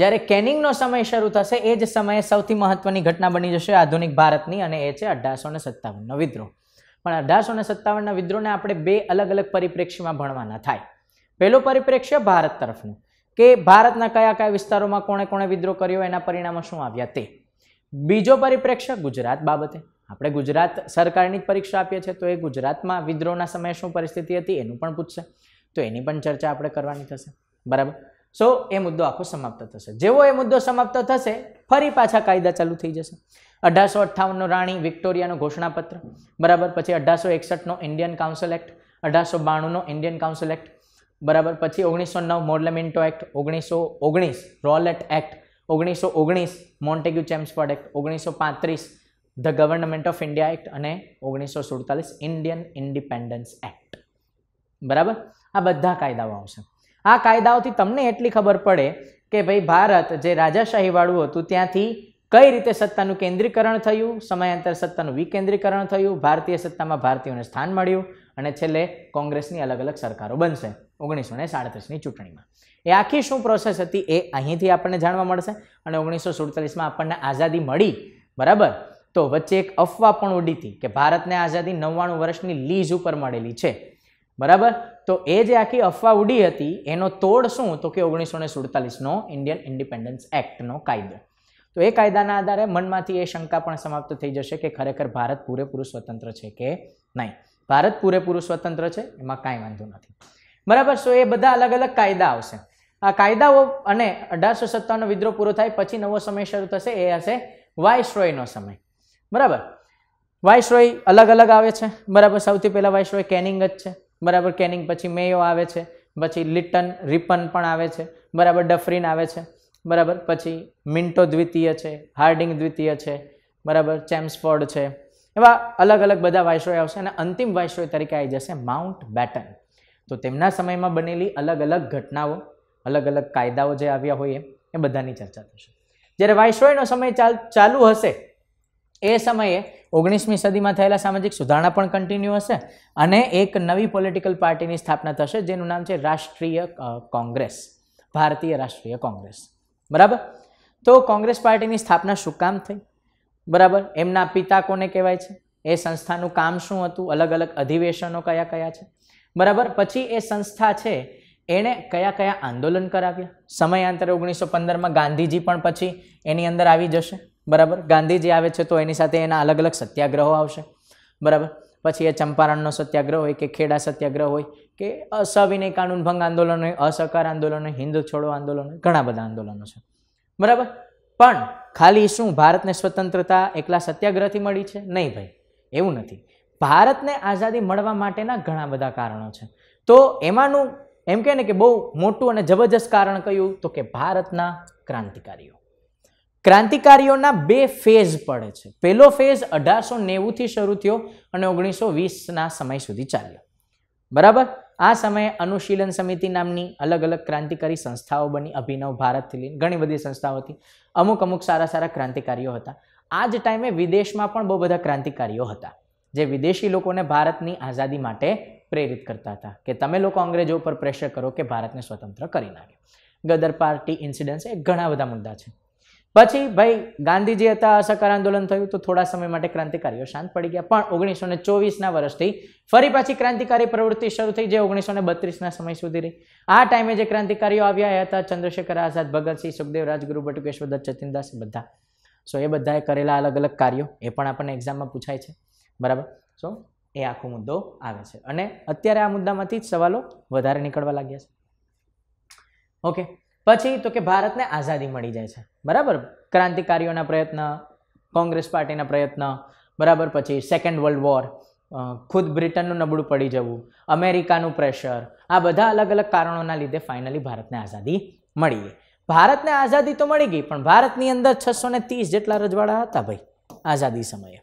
જ્યારે કેનિંગનો સમય શરૂ થશે એ જ સમયે સૌથી મહત્વની ઘટના બની જશે આધુનિક ભારતની અને એ છે અઢારસો ને સત્તાવનનો વિદ્રોહ પણ અઢારસો ને સત્તાવનના વિદ્રોહને આપણે બે અલગ અલગ પરિપ્રેક્ષ્યમાં ભણવાના થાય પહેલો પરિપ્રેક્ષ્ય ભારત તરફનું કે ભારતના કયા કયા વિસ્તારોમાં કોણે કોણે વિદ્રોહ કર્યો એના પરિણામો શું આવ્યા તે બીજો પરિપ્રેક્ષ્ય ગુજરાત બાબતે આપણે ગુજરાત સરકારની જ પરીક્ષા આપીએ છીએ તો એ ગુજરાતમાં વિદ્રોહના સમયે શું પરિસ્થિતિ હતી એનું પણ પૂછશે તો એની પણ ચર્ચા આપણે કરવાની થશે બરાબર સો એ મુદ્દો આખો સમાપ્ત થશે જેવો એ મુદ્દો સમાપ્ત થશે ફરી પાછા કાયદા ચાલુ થઈ જશે અઢારસો અઠ્ઠાવનનો રાણી વિક્ટોરિયાનો ઘોષણાપત્ર બરાબર પછી અઢારસો એકસઠનો ઇન્ડિયન કાઉન્સિલ એક્ટ અઢારસો બાણુંનો ઇન્ડિયન કાઉન્સિલ એક્ટ બરાબર પછી ઓગણીસો નવ મોર્લેમેન્ટો એક્ટ ઓગણીસો ઓગણીસ રોલેટ એક્ટ ઓગણીસો ઓગણીસ મોન્ટેગ્યુ ચેમ્સફોર્ડ એક્ટ ઓગણીસો પાંત્રીસ the government of India act અને ઓગણીસો સુડતાલીસ ઇન્ડિયન ઇન્ડિપેન્ડન્સ એક્ટ બરાબર આ બધા કાયદાઓ આવશે આ કાયદાઓથી તમને એટલી ખબર પડે કે ભાઈ ભારત જે રાજાશાહીવાળું હતું ત્યાંથી કઈ રીતે સત્તાનું કેન્દ્રીકરણ થયું સમયાંતર સત્તાનું વિકેન્દ્રીકરણ થયું ભારતીય સત્તામાં ભારતીયોને સ્થાન મળ્યું અને છેલ્લે કોંગ્રેસની અલગ અલગ સરકારો બનશે ઓગણીસો ને સાડત્રીસની ચૂંટણીમાં એ આખી શું પ્રોસેસ હતી એ અહીંથી આપણને જાણવા મળશે અને ઓગણીસો સુડતાલીસમાં આપણને આઝાદી મળી બરાબર તો વચ્ચે એક અફવા પણ ઉડી હતી કે ભારતને આઝાદી નવ્વાણું વર્ષની લીઝ ઉપર મળેલી છે બરાબર તો એ જે આખી અફવા ઉડી હતી એનો તોડ શું તો કે ઓગણીસો ને સુડતાલીસનો ઇન્ડિયન ઇન્ડિપેન્ડન્સ એક્ટનો કાયદો તો એ કાયદાના આધારે મનમાંથી એ શંકા પણ સમાપ્ત થઈ જશે કે ખરેખર ભારત પૂરેપૂરું સ્વતંત્ર છે કે નહીં ભારત પૂરેપૂરું સ્વતંત્ર છે એમાં કાંઈ વાંધો નથી બરાબર સો એ બધા અલગ અલગ કાયદા આવશે આ કાયદાઓ અને અઢારસો સત્તાવનનો વિદ્રોહ પૂરો થાય પછી નવો સમય શરૂ થશે એ હશે વાઇસરોયનો સમય બરાબર વાઇસરોય અલગ અલગ આવે છે બરાબર સૌથી પહેલાં વાઇસરોય કેનિંગ જ છે બરાબર કેનિંગ પછી મેયો આવે છે પછી લિટન રિપન પણ આવે છે બરાબર ડફરીન આવે છે બરાબર પછી મિન્ટો દ્વિતીય છે હાર્ડિંગ દ્વિતીય છે બરાબર ચેમ્સફોર્ડ છે એવા અલગ અલગ બધા વાઇસરોય આવશે અને અંતિમ વાઇસરોય તરીકે આવી જશે માઉન્ટ બેટન તો તેમના સમયમાં બનેલી અલગ અલગ ઘટનાઓ અલગ અલગ કાયદાઓ જે આવ્યા હોય એ બધાની ચર્ચા થશે જ્યારે વાઇસરોયનો સમય ચાલ ચાલુ હશે એ સમયે ઓગણીસમી સદીમાં થયેલા સામાજિક સુધારણા પણ કન્ટિન્યુ હશે અને એક નવી પોલિટિકલ પાર્ટીની સ્થાપના થશે જેનું નામ છે રાષ્ટ્રીય કોંગ્રેસ ભારતીય રાષ્ટ્રીય કોંગ્રેસ બરાબર તો કોંગ્રેસ પાર્ટીની સ્થાપના શું કામ થઈ બરાબર એમના પિતા કોને કહેવાય છે એ સંસ્થાનું કામ શું હતું અલગ અલગ અધિવેશનો કયા કયા છે બરાબર પછી એ સંસ્થા છે એણે કયા કયા આંદોલન કરાવ્યા સમયાંતરે ઓગણીસો પંદરમાં ગાંધીજી પણ પછી એની અંદર આવી જશે બરાબર ગાંધીજી આવે છે તો એની સાથે એના અલગ અલગ સત્યાગ્રહો આવશે બરાબર પછી એ ચંપારણનો સત્યાગ્રહ હોય કે ખેડા સત્યાગ્રહ હોય કે અસવિનય કાનૂન ભંગ આંદોલન હોય અસહકાર આંદોલન હોય હિન્દુ છોડો આંદોલન ઘણા બધા આંદોલનો છે બરાબર પણ ખાલી શું ભારતને સ્વતંત્રતા એકલા સત્યાગ્રહથી મળી છે નહીં ભાઈ એવું નથી ભારતને આઝાદી મળવા માટેના ઘણા બધા કારણો છે તો એમાંનું એમ કહે ને કે બહુ મોટું અને જબરજસ્ત કારણ કયું તો કે ભારતના ક્રાંતિકારીઓ ક્રાંતિકારીઓના બે ફેઝ પડે છે પહેલો ફેઝ અઢારસો નેવુંથી શરૂ થયો અને ઓગણીસો વીસના સમય સુધી ચાલ્યો બરાબર આ સમયે અનુશીલન સમિતિ નામની અલગ અલગ ક્રાંતિકારી સંસ્થાઓ બની અભિનવ ભારતથી લઈને ઘણી બધી સંસ્થાઓ હતી અમુક અમુક સારા સારા ક્રાંતિકારીઓ હતા આ જ ટાઈમે વિદેશમાં પણ બહુ બધા ક્રાંતિકારીઓ હતા જે વિદેશી લોકોને ભારતની આઝાદી માટે પ્રેરિત કરતા હતા કે તમે લોકો અંગ્રેજો ઉપર પ્રેશર કરો કે ભારતને સ્વતંત્ર કરી નાખે ગદર પાર્ટી ઇન્સિડન્સ એ ઘણા બધા મુદ્દા છે પછી ભાઈ ગાંધીજી હતા અસહકાર આંદોલન થયું તો થોડા સમય માટે ક્રાંતિકારીઓ શાંત પડી ગયા પણ ઓગણીસો ને ચોવીસના વર્ષથી ફરી પાછી ક્રાંતિકારી પ્રવૃત્તિ શરૂ થઈ જે ઓગણીસો ને બત્રીસના સમય સુધી રહી આ ટાઈમે જે ક્રાંતિકારીઓ આવ્યા હતા ચંદ્રશેખર આઝાદ ભગતસિંહ સુખદેવ રાજગુરુ બટુકેશ્વર દત્ત ચેતિનદાસ બધા સો એ બધાએ કરેલા અલગ અલગ કાર્યો એ પણ આપણને એક્ઝામમાં પૂછાય છે બરાબર સો એ આખો મુદ્દો આવે છે અને અત્યારે આ મુદ્દામાંથી જ સવાલો વધારે નીકળવા લાગ્યા છે ઓકે પછી તો કે ભારતને આઝાદી મળી જાય છે બરાબર ક્રાંતિકારીઓના પ્રયત્ન કોંગ્રેસ પાર્ટીના પ્રયત્ન બરાબર પછી સેકન્ડ વર્લ્ડ વોર ખુદ બ્રિટનનું નબળું પડી જવું અમેરિકાનું પ્રેશર આ બધા અલગ અલગ કારણોના લીધે ફાઇનલી ભારતને આઝાદી મળી ગઈ ભારતને આઝાદી તો મળી ગઈ પણ ભારતની અંદર છસો ને ત્રીસ જેટલા રજવાડા હતા ભાઈ આઝાદી સમયે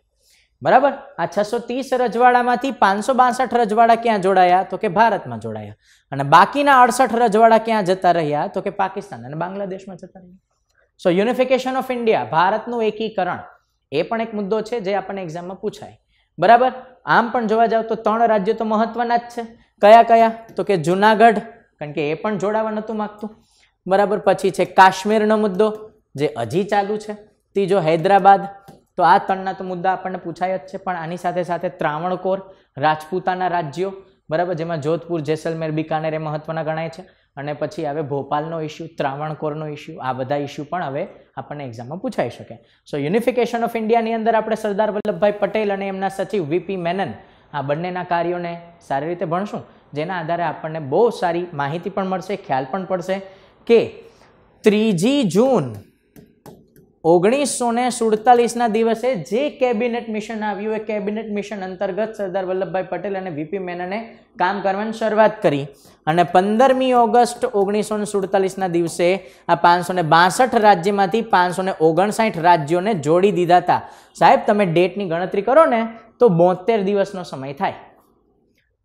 બરાબર આ છસો ત્રીસ રજવાડામાંથી પાંચસો બાસઠ રજવાડા ક્યાં જોડાયા તો કે ભારતમાં જોડાયા અને બાકીના અડસઠ રજવાડા ક્યાં જતા રહ્યા તો કે પાકિસ્તાન અને બાંગ્લાદેશમાં જતા રહ્યા સો યુનિફિકેશન ઓફ ઇન્ડિયા ભારતનું એકીકરણ એ પણ એક મુદ્દો છે જે આપણને એક્ઝામમાં પૂછાય બરાબર આમ પણ જોવા જાવ તો ત્રણ રાજ્યો તો મહત્વના જ છે કયા કયા તો કે જુનાગઢ કારણ કે એ પણ જોડાવા નહોતું માગતું બરાબર પછી છે કાશ્મીરનો મુદ્દો જે હજી ચાલુ છે ત્રીજો હૈદરાબાદ તો આ ત્રણના તો મુદ્દા આપણને પૂછાય જ છે પણ આની સાથે સાથે ત્રાવણકોર રાજપૂતાના રાજ્યો બરાબર જેમાં જોધપુર જેસલમેર બિકાનેર એ મહત્ત્વના ગણાય છે અને પછી હવે ભોપાલનો ઇસ્યુ ત્રાવણકોરનો ઇસ્યુ આ બધા ઇસ્યુ પણ હવે આપણને એક્ઝામમાં પૂછાઈ શકે સો યુનિફિકેશન ઓફ ઇન્ડિયાની અંદર આપણે સરદાર વલ્લભભાઈ પટેલ અને એમના સચિવ વીપી મેનન આ બંનેના કાર્યોને સારી રીતે ભણશું જેના આધારે આપણને બહુ સારી માહિતી પણ મળશે ખ્યાલ પણ પડશે કે ત્રીજી જૂન ઓગણીસો ને સુડતાલીસના દિવસે જે કેબિનેટ મિશન આવ્યું એ કેબિનેટ મિશન અંતર્ગત સરદાર વલ્લભભાઈ પટેલ અને વીપી મેનને કામ કરવાની શરૂઆત કરી અને પંદરમી ઓગસ્ટ ઓગણીસો ને સુડતાલીસના દિવસે આ પાંચસો ને બાસઠ રાજ્યમાંથી પાંચસો ને ઓગણસાઠ રાજ્યોને જોડી દીધા હતા સાહેબ તમે ડેટની ગણતરી કરો ને તો બોતેર દિવસનો સમય થાય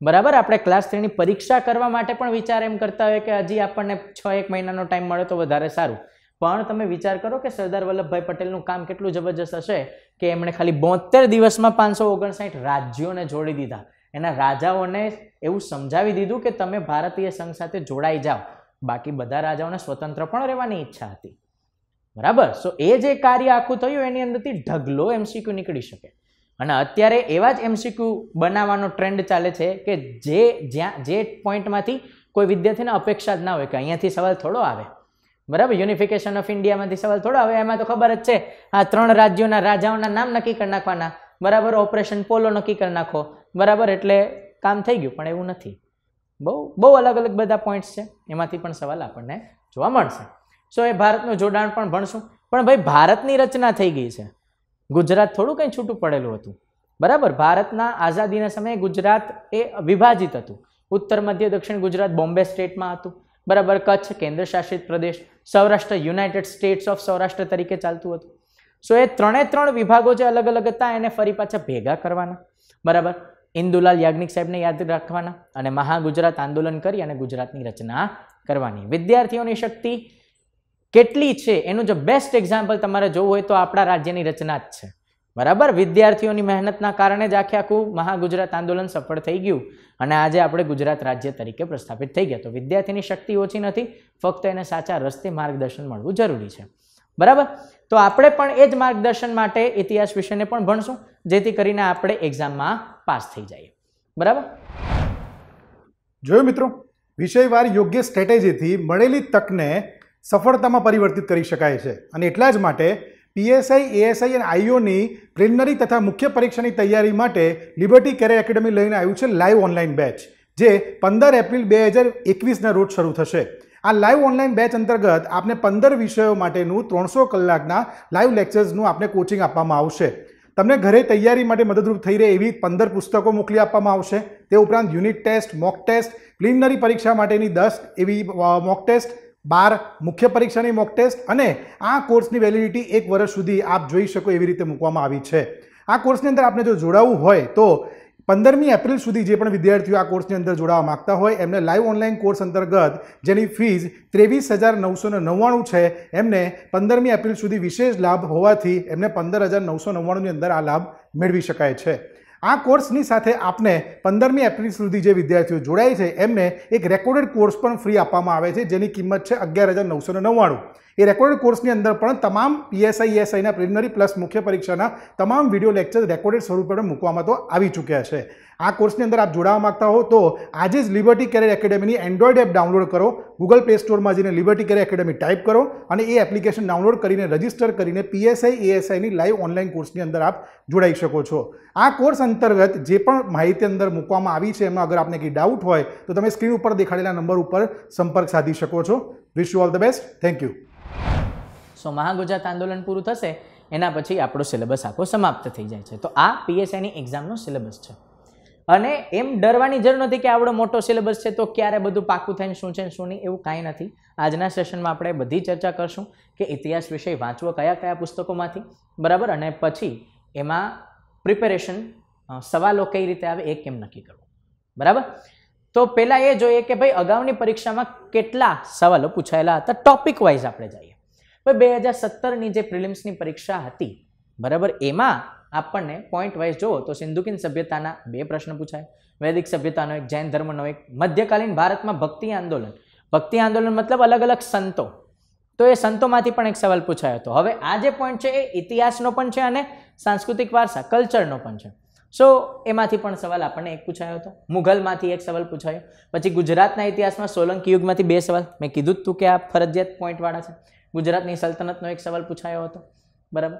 બરાબર આપણે ક્લાસ થ્રીની પરીક્ષા કરવા માટે પણ વિચાર એમ કરતા હોય કે હજી આપણને છ એક મહિનાનો ટાઈમ મળે તો વધારે સારું પણ તમે વિચાર કરો કે સરદાર વલ્લભભાઈ પટેલનું કામ કેટલું જબરજસ્ત હશે કે એમણે ખાલી બોતેર દિવસમાં પાંચસો ઓગણસાઠ રાજ્યોને જોડી દીધા એના રાજાઓને એવું સમજાવી દીધું કે તમે ભારતીય સંઘ સાથે જોડાઈ જાઓ બાકી બધા રાજાઓને સ્વતંત્ર પણ રહેવાની ઈચ્છા હતી બરાબર સો એ જે કાર્ય આખું થયું એની અંદરથી ઢગલો એમસીક્યુ નીકળી શકે અને અત્યારે એવા જ એમસીક્યુ બનાવવાનો ટ્રેન્ડ ચાલે છે કે જે જ્યાં જે પોઈન્ટમાંથી કોઈ વિદ્યાર્થીને અપેક્ષા જ ના હોય કે અહીંયાથી સવાલ થોડો આવે બરાબર યુનિફિકેશન ઓફ ઇન્ડિયામાંથી સવાલ થોડો હવે એમાં તો ખબર જ છે આ ત્રણ રાજ્યોના રાજાઓના નામ નક્કી કરી નાખવાના બરાબર ઓપરેશન પોલો નક્કી કરી નાખો બરાબર એટલે કામ થઈ ગયું પણ એવું નથી બહુ બહુ અલગ અલગ બધા પોઈન્ટ્સ છે એમાંથી પણ સવાલ આપણને જોવા મળશે સો એ ભારતનું જોડાણ પણ ભણશું પણ ભાઈ ભારતની રચના થઈ ગઈ છે ગુજરાત થોડું કંઈ છૂટું પડેલું હતું બરાબર ભારતના આઝાદીના સમયે ગુજરાત એ વિભાજિત હતું ઉત્તર મધ્ય દક્ષિણ ગુજરાત બોમ્બે સ્ટેટમાં હતું બરાબર કચ્છ કેન્દ્ર શાસિત પ્રદેશ Saurashtra United States of Saurashtra તરીકે ચાલતું હતું સો એ ત્રણે ત્રણ વિભાગો જે અલગ અલગ હતા એને ફરી પાછા ભેગા કરવાના બરાબર ઇન્દુલાલ યાજ્ઞિક સાહેબને યાદ રાખવાના અને મહાગુજરાત આંદોલન કરી અને ગુજરાતની રચના કરવાની વિદ્યાર્થીઓની શક્તિ કેટલી છે એનું જો બેસ્ટ એક્ઝામ્પલ તમારે જોવું હોય તો આપણા રાજ્યની રચના જ છે બરાબર વિદ્યાર્થીઓની મહેનતના કારણે જ આખે આખું મહાગુજરાત આંદોલન સફળ થઈ ગયું અને આજે આપણે ગુજરાત રાજ્ય તરીકે પ્રસ્થાપિત થઈ ગયા તો વિદ્યાર્થીની શક્તિ ઓછી નથી ફક્ત એને સાચા રસ્તે માર્ગદર્શન મળવું જરૂરી છે બરાબર તો આપણે પણ એ જ માર્ગદર્શન માટે ઇતિહાસ વિષયને પણ ભણશું જેથી કરીને આપણે એક્ઝામમાં પાસ થઈ જઈએ બરાબર જોયું મિત્રો વિષયવાર યોગ્ય સ્ટ્રેટેજીથી મળેલી તકને સફળતામાં પરિવર્તિત કરી શકાય છે અને એટલા જ માટે પીએસઆઈ એએસઆઈ અને આઈઓની પ્રિલિમિનરી તથા મુખ્ય પરીક્ષાની તૈયારી માટે લિબર્ટી કેરિયર એકેડમી લઈને આવ્યું છે લાઈવ ઓનલાઈન બેચ જે પંદર એપ્રિલ બે હજાર એકવીસના રોજ શરૂ થશે આ લાઈવ ઓનલાઈન બેચ અંતર્ગત આપને પંદર વિષયો માટેનું ત્રણસો કલાકના લાઈવ લેક્ચર્સનું આપને કોચિંગ આપવામાં આવશે તમને ઘરે તૈયારી માટે મદદરૂપ થઈ રહે એવી પંદર પુસ્તકો મોકલી આપવામાં આવશે તે ઉપરાંત unit test mock test preliminary પરીક્ષા માટેની દસ એવી મોક ટેસ્ટ બાર મુખ્ય પરીક્ષાની મોક ટેસ્ટ અને આ કોર્સની વેલિડિટી એક વર્ષ સુધી આપ જોઈ શકો એવી રીતે મૂકવામાં આવી છે આ કોર્સની અંદર આપને જો જોડાવવું હોય તો પંદરમી એપ્રિલ સુધી જે પણ વિદ્યાર્થીઓ આ કોર્સની અંદર જોડાવા માગતા હોય એમને લાઈવ ઓનલાઈન કોર્સ અંતર્ગત જેની ફીઝ ત્રેવીસ હજાર નવસો નવ્વાણું છે એમને પંદરમી એપ્રિલ સુધી વિશેષ લાભ હોવાથી એમને પંદર હજાર નવસો નવ્વાણુંની અંદર આ લાભ મેળવી શકાય છે આ કોર્સની સાથે આપને પંદરમી એપ્રિલ સુધી જે વિદ્યાર્થીઓ જોડાય છે એમને એક રેકોર્ડેડ કોર્સ પણ ફ્રી આપવામાં આવે છે જેની કિંમત છે અગિયાર હજાર નવસો નવ્વાણું એ રેકોર્ડ કોર્સની અંદર પણ તમામ પીએસઆઈ એસઆઈના e પ્રિલિમિનરી પ્લસ મુખ્ય પરીક્ષાના તમામ વિડીયો લેક્ચર રેકોર્ડેડ સ્વરૂપે પણ મૂકવામાં તો આવી ચૂક્યા છે આ કોર્સની અંદર આપ જોડાવા માગતા હો તો આજે જ લિબર્ટી કેરિયર એકેડેમીની એન્ડ્રોઈડ એપ ડાઉનલોડ કરો ગૂગલ પ્લે સ્ટોરમાં જઈને લિબર્ટી કેરિયર એકેડેમી ટાઈપ કરો અને એ એપ્લિકેશન ડાઉનલોડ કરીને રજિસ્ટર કરીને પીએસઆઈ એએસઆઈની e લાઈવ ઓનલાઈન કોર્સની અંદર આપ જોડાઈ શકો છો આ કોર્સ અંતર્ગત જે પણ માહિતી અંદર મૂકવામાં આવી છે એમાં અગર આપને કંઈ ડાઉટ હોય તો તમે સ્ક્રીન ઉપર દેખાડેલા નંબર ઉપર સંપર્ક સાધી શકો છો wish you all the best thank you so Mahagujarat આંદોલન પૂરું થશે એના પછી આપણો સિલેબસ આખો સમાપ્ત થઈ જાય છે તો આ પીએસઆઈની એક્ઝામનો સિલેબસ છે અને એમ ડરવાની જરૂર નથી કે આપણો મોટો સિલેબસ છે તો ક્યારે બધું પાકું થઈને શું છે શું નહીં એવું કાંઈ નથી આજના સેશનમાં આપણે બધી ચર્ચા કરશું કે ઇતિહાસ વિષય વાંચવો કયા કયા પુસ્તકોમાંથી બરાબર અને પછી એમાં પ્રિપેરેશન સવાલો કઈ રીતે આવે એ કેમ નક્કી કરવું બરાબર તો પહેલાં એ જોઈએ કે ભાઈ અગાઉની પરીક્ષામાં કેટલા સવાલો પૂછાયેલા હતા ટોપિક વાઇઝ આપણે જઈએ ભાઈ બે હજાર સત્તરની જે પ્રિલિમ્સની પરીક્ષા હતી બરાબર એમાં આપણને પોઈન્ટ વાઇઝ જુઓ તો સિંધુકીન સભ્યતાના બે પ્રશ્ન પૂછાય વૈદિક સભ્યતાનો એક જૈન ધર્મનો એક મધ્યકાલીન ભારતમાં ભક્તિ આંદોલન ભક્તિ આંદોલન મતલબ અલગ અલગ સંતો તો એ સંતોમાંથી પણ એક સવાલ પૂછાયો હતો હવે આ જે પોઈન્ટ છે એ ઇતિહાસનો પણ છે અને સાંસ્કૃતિક વારસા કલ્ચરનો પણ છે સો એમાંથી પણ સવાલ આપણને એક પૂછાયો હતો મુઘલમાંથી એક સવાલ પૂછાયો પછી ગુજરાતના ઇતિહાસમાં સોલંકી યુગમાંથી બે સવાલ મેં કીધું તું કે આ ફરજિયાત પોઈન્ટવાળા છે ગુજરાતની સલ્તનતનો એક સવાલ પૂછાયો હતો બરાબર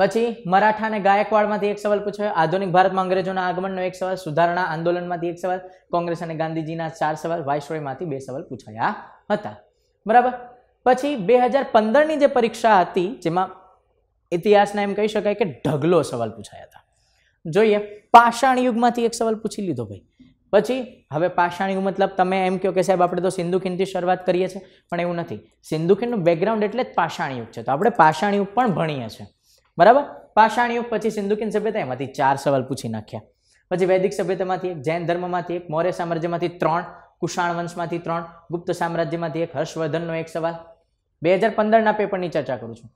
પછી મરાઠા અને ગાયકવાડમાંથી એક સવાલ પૂછાયો આધુનિક ભારતમાં અંગ્રેજોના આગમનનો એક સવાલ સુધારણા આંદોલનમાંથી એક સવાલ કોંગ્રેસ અને ગાંધીજીના ચાર સવાલ વાઇસરોયમાંથી બે સવાલ પૂછાયા હતા બરાબર પછી બે હજાર પંદરની જે પરીક્ષા હતી જેમાં ઇતિહાસના એમ કહી શકાય કે ઢગલો સવાલ પૂછાયા હતા જોઈએ પાષાણ યુગમાંથી એક સવાલ પૂછી લીધો ભાઈ પછી હવે પાષાણ મતલબ તમે એમ કહો કે સાહેબ આપણે તો સિંધુ શરૂઆત કરીએ છીએ પણ એવું નથી સિંધુ બેકગ્રાઉન્ડ એટલે જ પાષાણ છે તો આપણે પાષાણ પણ ભણીએ છીએ બરાબર પાષાણ પછી સિંધુ સભ્યતા એમાંથી ચાર સવાલ પૂછી નાખ્યા પછી વૈદિક સભ્યતામાંથી એક જૈન ધર્મમાંથી એક મૌર્ય સામ્રાજ્યમાંથી ત્રણ કુષાણ વંશમાંથી ત્રણ ગુપ્ત સામ્રાજ્યમાંથી એક હર્ષવર્ધનનો એક સવાલ બે હજાર પંદરના પેપરની ચર્ચા કરું છું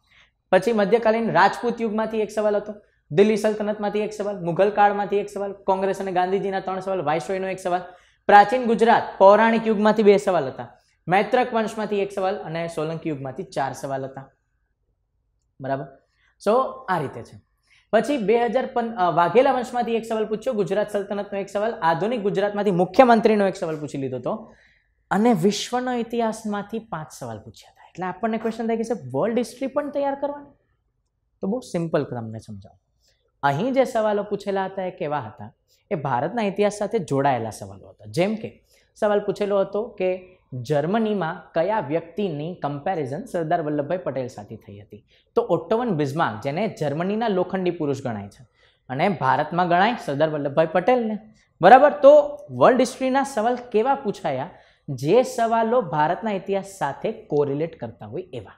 પછી મધ્યકાલીન રાજપૂત યુગમાંથી એક સવાલ હતો દિલ્હી સલ્તનતમાંથી એક સવાલ મુઘલ કાળમાંથી એક સવાલ કોંગ્રેસ અને ગાંધીજીના ત્રણ સવાલ વાઇસરોયનો એક સવાલ પ્રાચીન ગુજરાત પૌરાણિક યુગમાંથી બે સવાલ હતા મૈત્રક વંશમાંથી એક સવાલ અને સોલંકી યુગમાંથી ચાર સવાલ હતા બરાબર સો આ રીતે છે પછી બે હજાર પંદ વાઘેલા વંશમાંથી એક સવાલ પૂછ્યો ગુજરાત સલ્તનતનો એક સવાલ આધુનિક ગુજરાતમાંથી મુખ્યમંત્રીનો એક સવાલ પૂછી લીધો હતો અને વિશ્વનો ઇતિહાસમાંથી પાંચ સવાલ પૂછ્યા હતા એટલે આપણને ક્વેશ્ચન થાય કે સાહેબ વર્લ્ડ હિસ્ટ્રી પણ તૈયાર કરવાની તો બહુ સિમ્પલ તમને સમજાવું અહીં જે સવાલો પૂછેલા હતા એ કેવા હતા એ ભારતના ઇતિહાસ સાથે જોડાયેલા સવાલો હતા જેમ કે સવાલ પૂછેલો હતો કે જર્મનીમાં કયા વ્યક્તિની કમ્પેરિઝન સરદાર વલ્લભભાઈ પટેલ સાથે થઈ હતી તો ઓટ્ટોવન બિઝમાર્ક જેને જર્મનીના લોખંડી પુરુષ ગણાય છે અને ભારતમાં ગણાય સરદાર વલ્લભભાઈ પટેલને બરાબર તો વર્લ્ડ હિસ્ટ્રીના સવાલ કેવા પૂછાયા જે સવાલો ભારતના ઇતિહાસ સાથે કોરિલેટ કરતા હોય એવા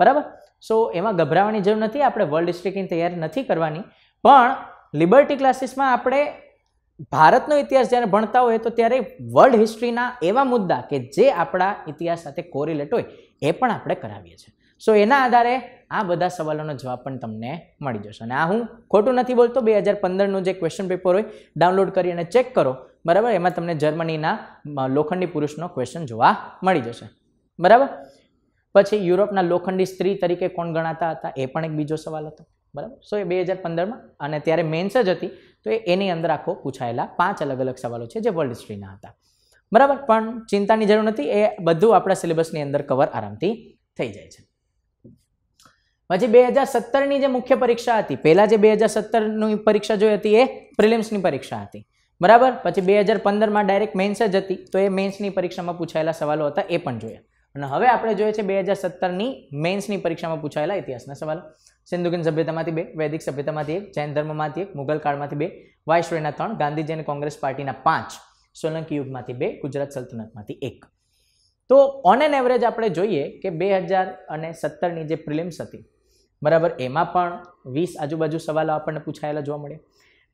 બરાબર સો એમાં ગભરાવાની જરૂર નથી આપણે વર્લ્ડ ડિસ્ટ્રિક્ટની તૈયારી નથી કરવાની પણ લિબર્ટી ક્લાસીસમાં આપણે ભારતનો ઇતિહાસ જ્યારે ભણતા હોય તો ત્યારે વર્લ્ડ હિસ્ટ્રીના એવા મુદ્દા કે જે આપણા ઇતિહાસ સાથે કોરિલેટ હોય એ પણ આપણે કરાવીએ છીએ સો એના આધારે આ બધા સવાલોનો જવાબ પણ તમને મળી જશે અને આ હું ખોટું નથી બોલતો બે હજાર પંદરનું જે ક્વેશ્ચન પેપર હોય ડાઉનલોડ કરી અને ચેક કરો બરાબર એમાં તમને જર્મનીના લોખંડી પુરુષનો ક્વેશ્ચન જોવા મળી જશે બરાબર પછી યુરોપના લોખંડી સ્ત્રી તરીકે કોણ ગણાતા હતા એ પણ એક બીજો સવાલ હતો બરાબર સો એ બે હજાર પંદરમાં અને ત્યારે મેન્સ જ હતી તો એ એની અંદર આખો પૂછાયેલા પાંચ અલગ અલગ સવાલો છે જે વર્લ્ડ હિસ્ટ્રીના હતા બરાબર પણ ચિંતાની જરૂર નથી એ બધું આપણા સિલેબસની અંદર કવર આરામથી થઈ જાય છે પછી બે હજાર સત્તરની જે મુખ્ય પરીક્ષા હતી પહેલાં જે બે હજાર સત્તરની પરીક્ષા જોઈ હતી એ પ્રિલિમ્સની પરીક્ષા હતી બરાબર પછી બે હજાર પંદરમાં ડાયરેક્ટ મેન્સ જ હતી તો એ મેન્સની પરીક્ષામાં પૂછાયેલા સવાલો હતા એ પણ જોયા અને હવે આપણે જોઈએ છે બે હજાર સત્તરની મેન્સની પરીક્ષામાં પૂછાયેલા ઇતિહાસના સવાલો સિંધુકીન સભ્યતામાંથી બે વૈદિક સભ્યતામાંથી એક જૈન ધર્મમાંથી એક મુઘલ કાળમાંથી બે વાયશ્રેના ત્રણ ગાંધીજી અને કોંગ્રેસ પાર્ટીના પાંચ સોલંકી યુગમાંથી બે ગુજરાત સલ્તનતમાંથી એક તો ઓન એન એવરેજ આપણે જોઈએ કે બે હજાર અને સત્તરની જે પ્રિલિમ્સ હતી બરાબર એમાં પણ વીસ આજુબાજુ સવાલો આપણને પૂછાયેલા જોવા મળે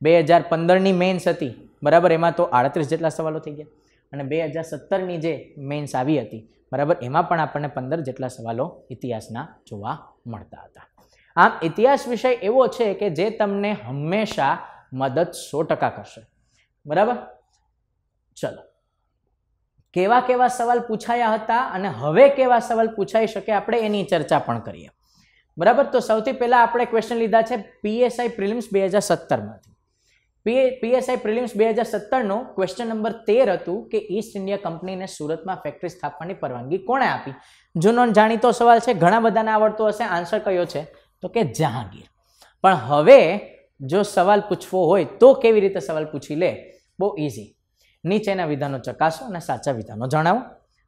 બે હજાર પંદરની મેન્સ હતી બરાબર એમાં તો આડત્રીસ જેટલા સવાલો થઈ ગયા અને બે હજાર સત્તરની જે મેન્સ આવી હતી બરાબર એમાં પણ આપણને પંદર જેટલા સવાલો ઇતિહાસના જોવા મળતા હતા આમ ઇતિહાસ વિષય એવો છે કે જે તમને હંમેશા મદદ સો ટકા કરશે બરાબર ચલો કેવા કેવા સવાલ પૂછાયા હતા અને હવે કેવા સવાલ પૂછાઈ શકે આપણે એની ચર્ચા પણ કરીએ બરાબર તો સૌથી પહેલાં આપણે ક્વેશ્ચન લીધા છે પીએસઆઈ પ્રિલિમ્સ બે હજાર સત્તરમાંથી પીએસઆઈ પ્રિલિમ્સ બે હજાર સત્તરનો ક્વેશ્ચન નંબર તેર હતું કે ઈસ્ટ ઇન્ડિયા કંપનીને સુરતમાં ફેક્ટરી સ્થાપવાની પરવાનગી કોણે આપી જૂનો જાણીતો સવાલ છે ઘણા બધાને આવડતો હશે આન્સર કયો છે તો કે જહાંગીર પણ હવે જો સવાલ પૂછવો હોય તો કેવી રીતે સવાલ પૂછી લે બહુ ઇઝી નીચેના વિધાનો ચકાસો અને સાચા વિધાનો જણાવો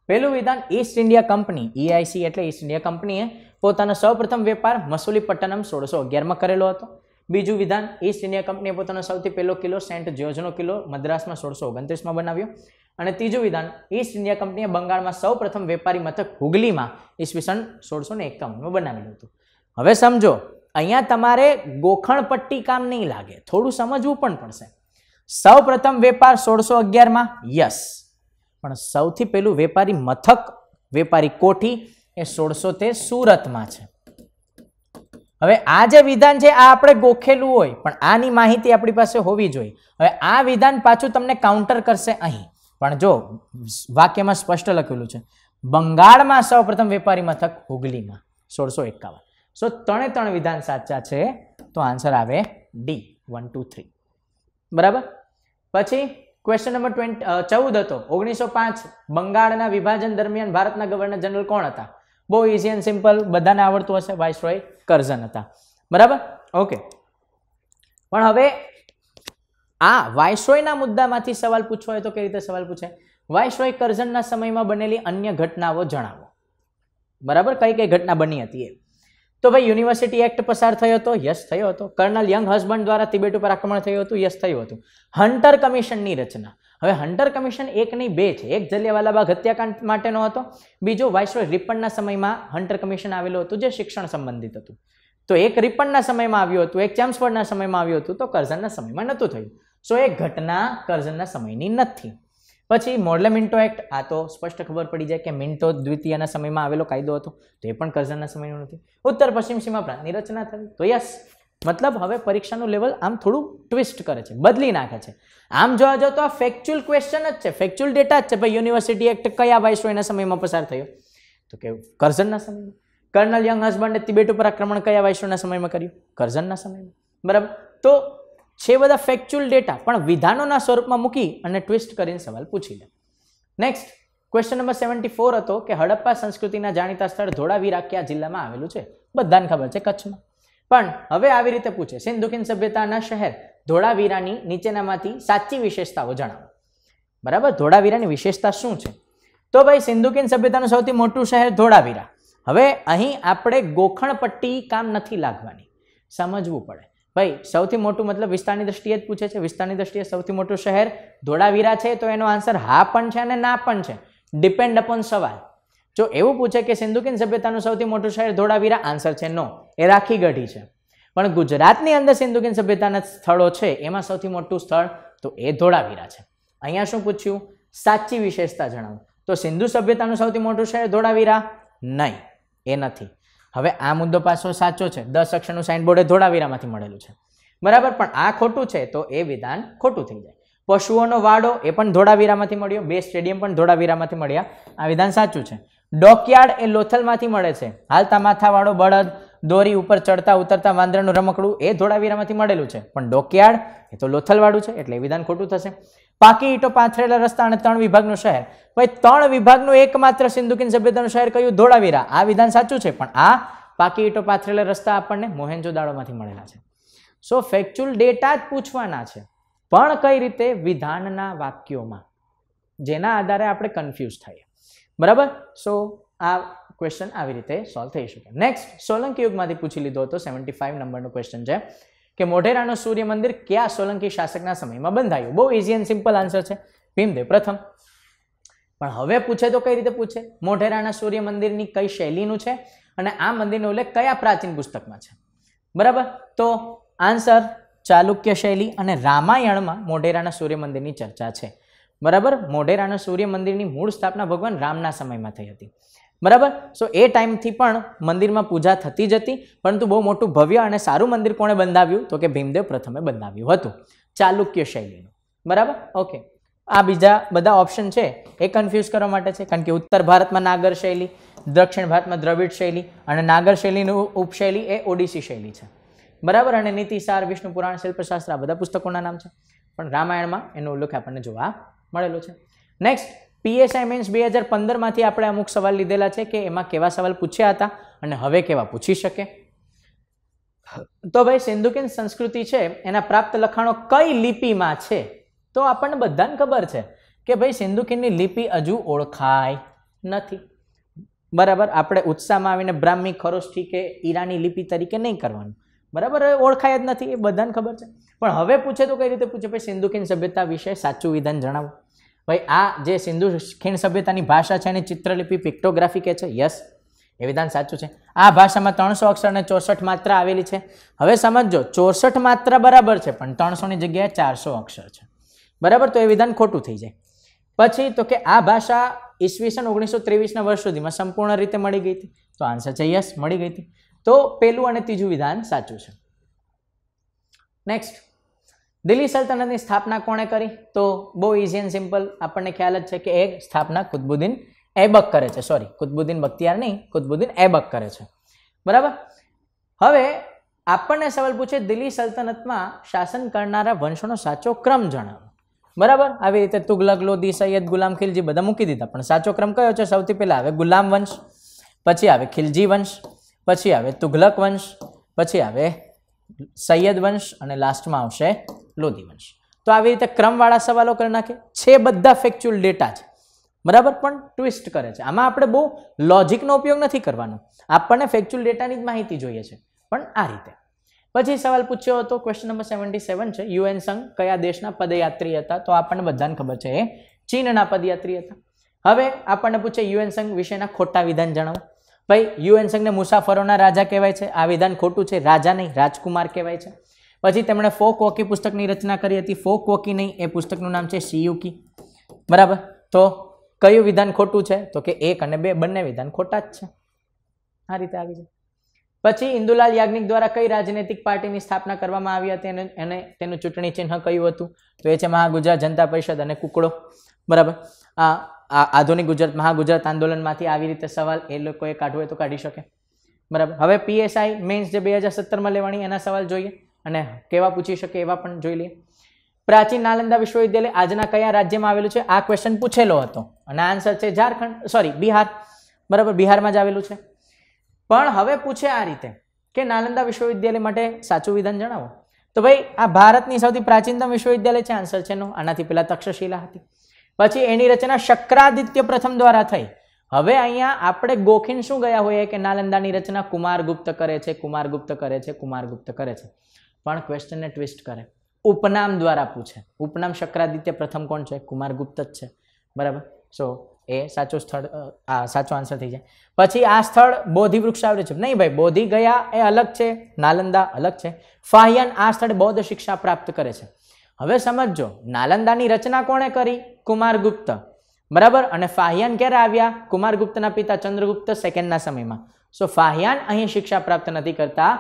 પહેલું વિધાન ઈસ્ટ ઇન્ડિયા કંપની ઈઆઈસી એટલે ઈસ્ટ ઇન્ડિયા કંપનીએ પોતાનો સૌપ્રથમ વેપાર મસૂલી પટ્ટનમ સોળસો અગિયારમાં કરેલો હતો બીજું વિધાન ઈસ્ટ ઇન્ડિયા કંપનીએ પોતાનો સૌથી પહેલો કિલ્લો સેન્ટ જ્યોર્જનો કિલ્લો મદ્રાસમાં સોળસો ઓગણત્રીસમાં બનાવ્યો અને ત્રીજું વિધાન ઈસ્ટ ઇન્ડિયા કંપનીએ બંગાળમાં સૌ પ્રથમ વેપારી મથક હુગલીમાં ઈસવીસન સોળસો ને એકાવનમાં બનાવેલું હતું હવે સમજો અહીંયા તમારે ગોખણપટ્ટી કામ નહીં લાગે થોડું સમજવું પણ પડશે સૌ વેપાર સોળસો અગિયારમાં યસ પણ સૌથી પહેલું વેપારી મથક વેપારી કોઠી એ સોળસો તે સુરતમાં છે હવે આ જે વિધાન છે આ આપણે ગોખેલું હોય પણ આની માહિતી આપણી પાસે હોવી જોઈએ હવે આ વિધાન પાછું તમને કાઉન્ટર કરશે અહીં પણ જો વાક્યમાં સ્પષ્ટ લખેલું છે બંગાળમાં સૌપ્રથમ વેપારી મથક હુગલીમાં સોળસો એકાવન સો ત્રણે ત્રણ વિધાન સાચા છે તો આન્સર આવે ડી વન ટુ થ્રી બરાબર પછી ક્વેશ્ચન નંબર ટ્વેન્ટી ચૌદ હતો ઓગણીસો પાંચ બંગાળના વિભાજન દરમિયાન ભારતના ગવર્નર જનરલ કોણ હતા બહુ ઇઝી એન્ડ સિમ્પલ બધાને આવડતું હશે વાઇસ રોય કર્ઝન હતા બરાબર ઓકે પણ હવે આ વાયસરોયના મુદ્દામાંથી સવાલ પૂછવો હોય તો કઈ રીતે સવાલ પૂછે વાયસરોય કરઝનના સમયમાં બનેલી અન્ય ઘટનાઓ જણાવો બરાબર કઈ કઈ ઘટના બની હતી એ તો ભાઈ યુનિવર્સિટી એક્ટ પસાર થયો હતો યસ થયો હતો કર્નલ યંગ હસબન્ડ દ્વારા તિબેટ ઉપર આક્રમણ થયું હતું યસ થયું હતું હન્ટર કમિશનની રચના હવે હન્ટર કમિશન એક નહીં બે છે એક જલિયાવાલા બાગ હત્યાકાંડ માટેનો હતો બીજો વાઇસરોય રિપનના સમયમાં હન્ટર કમિશન આવેલું હતું જે શિક્ષણ સંબંધિત હતું તો એક રિપનના સમયમાં આવ્યું હતું એક ચેમ્સફર્ડના સમયમાં આવ્યું હતું તો કરઝનના સમયમાં નહોતું થયું સો એ ઘટના કરઝનના સમયની નથી પછી મોડલે મિન્ટો એક્ટ આ તો સ્પષ્ટ ખબર પડી જાય કે મિન્ટો દ્વિતીયના સમયમાં આવેલો કાયદો હતો તો એ પણ કરઝનના સમયનો નથી ઉત્તર પશ્ચિમ સીમા પ્રાંતની રચના થઈ તો યસ મતલબ હવે પરીક્ષાનું લેવલ આમ થોડું ટ્વિસ્ટ કરે છે બદલી નાખે છે આમ જોવા જાવ તો આ ફેક્ચ્યુઅલ ક્વેશ્ચન જ છે ફેક્ચ્યુઅલ ડેટા જ છે ભાઈ યુનિવર્સિટી એક્ટ કયા વાઇસરોયના સમયમાં પસાર થયો તો કે કરઝનના સમયમાં કર્નલ યંગ હસબન્ડે તિબેટ ઉપર આક્રમણ કયા વાઇસરોયના સમયમાં કર્યું કરઝનના સમયમાં બરાબર તો છે બધા ફેક્ચ્યુઅલ ડેટા પણ વિધાનોના સ્વરૂપમાં મૂકી અને ટ્વિસ્ટ કરીને સવાલ પૂછી લે next question number seventy four હતો કે હડપ્પા સંસ્કૃતિના જાણીતા સ્થળ ધોળાવીરા કયા જિલ્લામાં આવેલું છે બધાને ખબર છે કચ્છમાં પણ હવે આવી રીતે પૂછે સિંધુકીન સભ્યતાના શહેર ધોળાવીરાની નીચેનામાંથી સાચી વિશેષતાઓ જણાવો બરાબર ધોળાવીરાની વિશેષતા શું છે તો ભાઈ સિંધુકીન સભ્યતાનું સૌથી મોટું શહેર ધોળાવીરા હવે અહીં આપણે ગોખણપટ્ટી કામ નથી લાગવાની સમજવું પડે ભાઈ સૌથી મોટું મતલબ વિસ્તારની દ્રષ્ટિએ જ પૂછે છે વિસ્તારની દ્રષ્ટિએ સૌથી મોટું શહેર ધોળાવીરા છે તો એનો આન્સર હા પણ છે અને ના પણ છે ડિપેન્ડ અપોન સવાલ જો એવું પૂછે કે સિંધુકીન સભ્યતાનું સૌથી મોટું શહેર ધોળાવીરા આન્સર છે નો એ રાખી ગઢી છે પણ ગુજરાતની અંદર સિંધુકીન સભ્યતાના સ્થળો છે એમાં સૌથી મોટું સ્થળ તો એ ધોળાવીરા છે અહીંયા શું પૂછ્યું સાચી વિશેષતા જણાવો તો સિંધુ સભ્યતાનું સૌથી મોટું શહેર ધોળાવીરા નહીં એ નથી હવે આ મુદ્દો પાછો સાચો છે દસ અક્ષરનું સાઇન બોર્ડ એ ધોળાવીરામાંથી મળેલું છે બરાબર પણ આ ખોટું છે તો એ વિધાન ખોટું થઈ જાય પશુઓનો વાડો એ પણ ધોળાવીરામાંથી મળ્યો બે સ્ટેડિયમ પણ ધોળાવીરામાંથી મળ્યા આ વિધાન સાચું છે ડોકયાર્ડ એ લોથલમાંથી મળે છે હાલતા માથાવાળો બળદ દોરી ઉપર ચડતા ઉતરતા વાંદરાનું રમકડું એ ધોળાવીરામાંથી મળેલું છે પણ ડોકયાર્ડ એ તો લોથલવાળું છે એટલે એ વિધાન ખોટું થશે પાકી ઈટો પાથરેલા રસ્તા અને ત્રણ વિભાગનું શહેર ભાઈ ત્રણ વિભાગનું એકમાત્ર સિંધુકીન સભ્યતાનું શહેર કયું ધોળાવીરા આ વિધાન સાચું છે પણ આ પાકી ઈટો પાથરેલા રસ્તા આપણને મોહેન્જોદાળોમાંથી મળેલા છે સો ફેક્ચ્યુઅલ ડેટા જ પૂછવાના છે પણ કઈ રીતે વિધાનના વાક્યોમાં જેના આધારે આપણે કન્ફ્યુઝ થઈએ બરાબર સો આ ક્વેશ્ચન આવી રીતે સોલ્વ થઈ શકે નેક્સ્ટ સોલંકી યુગમાંથી પૂછી લીધો હતો સેવન્ટી ફાઇવ નંબરનો ક્વેશ્ચન છે કે મોઢેરાનું સૂર્ય મંદિર કયા સોલંકી શાસકના સમયમાં બંધાયું બહુ ઇઝી એન્ડ સિમ્પલ આન્સર છે ભીમદેવ પ્રથમ પણ હવે પૂછે તો કઈ રીતે પૂછે મોઢેરાના સૂર્ય મંદિરની કઈ શૈલીનું છે અને આ મંદિરનો ઉલ્લેખ કયા પ્રાચીન પુસ્તકમાં છે બરાબર તો આન્સર ચાલુક્ય શૈલી અને રામાયણમાં મોઢેરાના સૂર્ય મંદિરની ચર્ચા છે બરાબર મોઢેરાના સૂર્ય મંદિરની મૂળ સ્થાપના ભગવાન રામના સમયમાં થઈ હતી બરાબર સો એ ટાઈમથી પણ મંદિરમાં પૂજા થતી જ હતી પરંતુ બહુ મોટું ભવ્ય અને સારું મંદિર કોણે બંધાવ્યું તો કે ભીમદેવ પ્રથમે બંધાવ્યું હતું ચાલુક્ય શૈલીનું બરાબર ઓકે આ બીજા બધા ઓપ્શન છે એ કન્ફ્યુઝ કરવા માટે છે કારણ કે ઉત્તર ભારતમાં નાગર શૈલી દક્ષિણ ભારતમાં દ્રવિડ શૈલી અને નાગર શૈલીનું ઉપશૈલી એ ઓડિસી શૈલી છે બરાબર અને નીતિસાર વિષ્ણુ પુરાણ શિલ્પશાસ્ત્ર આ બધા પુસ્તકોના નામ છે પણ રામાયણમાં એનો ઉલ્લેખ આપણને જોવા મળેલો છે નેક્સ્ટ પીએસઆઈ મેન્સ બે હજાર પંદરમાંથી આપણે અમુક સવાલ લીધેલા છે કે એમાં કેવા સવાલ પૂછ્યા હતા અને હવે કેવા પૂછી શકે તો ભાઈ સિંધુકીન સંસ્કૃતિ છે એના પ્રાપ્ત લખાણો કઈ લિપિમાં છે તો આપણને બધાને ખબર છે કે ભાઈ સિંધુકીનની લિપિ હજુ ઓળખાય નથી બરાબર આપણે ઉત્સાહમાં આવીને બ્રાહ્મી ખરોષ્ઠી કે ઈરાની લિપિ તરીકે નહીં કરવાનું બરાબર ઓળખાય જ નથી એ બધાને ખબર છે પણ હવે પૂછે તો કઈ રીતે પૂછે ભાઈ સિંધુકીન સભ્યતા વિશે સાચું વિધાન જણાવો ભાઈ આ જે સિંધુ ખીણ સભ્યતાની ભાષા છે એની ચિત્રલિપિ પિક્ટોગ્રાફી કે છે યસ એ વિધાન સાચું છે આ ભાષામાં ત્રણસો અક્ષર અને ચોસઠ માત્રા આવેલી છે હવે સમજો ચોસઠ માત્રા બરાબર છે પણ ત્રણસોની જગ્યાએ ચારસો અક્ષર છે બરાબર તો એ વિધાન ખોટું થઈ જાય પછી તો કે આ ભાષા ઈસવીસન ઓગણીસો ત્રેવીસના વર્ષ સુધીમાં સંપૂર્ણ રીતે મળી ગઈ હતી તો આન્સર છે યસ મળી ગઈ હતી તો પહેલું અને ત્રીજું વિધાન સાચું છે નેક્સ્ટ દિલ્હી સલ્તનતની સ્થાપના કોણે કરી તો બહુ ઇઝી એન્ડ સિમ્પલ આપણને ખ્યાલ જ છે કે એ સ્થાપના કુતબુદ્દીન એબક કરે છે સોરી કુતબુદ્દીન બખ્તિયાર નહીં કુતબુદ્દીન એબક કરે છે બરાબર હવે આપણને સવાલ પૂછે દિલ્હી સલ્તનતમાં શાસન કરનારા વંશોનો સાચો ક્રમ જણાવો બરાબર આવી રીતે તુગલક લોદી સૈયદ ગુલામ ખિલજી બધા મૂકી દીધા પણ સાચો ક્રમ કયો છે સૌથી પહેલાં આવે ગુલામ વંશ પછી આવે ખિલજી વંશ પછી આવે તુઘલક વંશ પછી આવે સૈયદ વંશ અને લાસ્ટમાં આવશે લોધી લોધીવંશ તો આવી રીતે ક્રમવાળા સવાલો કરી નાખે છે બધા ફેક્ચ્યુઅલ ડેટા છે બરાબર પણ ટ્વિસ્ટ કરે છે આમાં આપણે બહુ લોજિકનો ઉપયોગ નથી કરવાનો આપણને ફેક્ચ્યુઅલ ડેટાની જ માહિતી જોઈએ છે પણ આ રીતે પછી સવાલ પૂછ્યો હતો ક્વેશ્ચન નંબર સેવન્ટી સેવન છે યુએન સંઘ કયા દેશના પદયાત્રી હતા તો આપણને બધાને ખબર છે એ ચીનના પદયાત્રી હતા હવે આપણને પૂછે યુએન સંઘ વિશેના ખોટા વિધાન જણાવો ભાઈ યુએન સંઘને મુસાફરોના રાજા કહેવાય છે આ વિધાન ખોટું છે રાજા નહીં રાજકુમાર કહેવાય છે પછી તેમણે ફોક વોકી પુસ્તકની રચના કરી હતી ફોક વોકી નહીં એ પુસ્તકનું નામ છે શિયુકી બરાબર તો કયું વિધાન ખોટું છે તો કે એક અને બે બંને વિધાન ખોટા જ છે આ રીતે આવી જાય પછી ઇન્દુલાલ યાજ્ઞિક દ્વારા કઈ રાજનૈતિક પાર્ટીની સ્થાપના કરવામાં આવી હતી અને એને તેનું ચૂંટણી ચિહ્ન કયું હતું તો એ છે મહાગુજરાત જનતા પરિષદ અને કુકડો બરાબર આ આધુનિક ગુજરાત મહાગુજરાત આંદોલનમાંથી આવી રીતે સવાલ એ લોકોએ કાઢવું હોય તો કાઢી શકે બરાબર હવે પીએસઆઈ મેન્સ જે બે હજાર સત્તરમાં લેવાની એના સવાલ જોઈએ અને કેવા પૂછી શકે એવા પણ જોઈ લઈએ પ્રાચીન નાલંદા વિશ્વવિદ્યાલય આજના કયા રાજ્યમાં આવેલું છે આ ક્વેશ્ચન પૂછેલો હતો અને આન્સર છે ઝારખંડ સોરી બિહાર બરાબર બિહારમાં જ આવેલું છે પણ હવે પૂછે આ રીતે કે નાલંદા વિશ્વવિદ્યાલય માટે સાચું વિધાન જણાવો તો ભાઈ આ ભારતની સૌથી પ્રાચીનતમ વિશ્વવિદ્યાલય છે આન્સર છે નો આનાથી પહેલાં તક્ષશિલા હતી પછી એની રચના શક્રાદિત્ય પ્રથમ દ્વારા થઈ હવે અહીંયા આપણે ગોખીન શું ગયા હોઈએ કે નાલંદાની રચના કુમારગુપ્ત કરે છે કુમારગુપ્ત કરે છે કુમારગુપ્ત કરે છે પણ ક્વેશ્ચનને ટ્વિસ્ટ કરે ઉપનામ દ્વારા પૂછે ઉપનામ શક્રાદિત્ય પ્રથમ કોણ છે કુમારગુપ્ત જ છે બરાબર સો એ સાચું સ્થળ આ સાચો આન્સર થઈ જાય પછી આ સ્થળ બોધિ વૃક્ષાવૃત છે નહીં ભાઈ બોધિ ગયા એ અલગ છે નાલંદા અલગ છે ફાહ્યન આ સ્થળ બૌદ્ધ શિક્ષા પ્રાપ્ત કરે છે હવે સમજો નાલંદાની રચના કોણે કરી કુમારગુપ્ત બરાબર અને ફાહ્યાન ક્યારે આવ્યા કુમારગુપ્તના પિતા ચંદ્રગુપ્ત સેકન્ડના સમયમાં સો ફાહ્યાન અહીં શિક્ષા પ્રાપ્ત નથી કરતા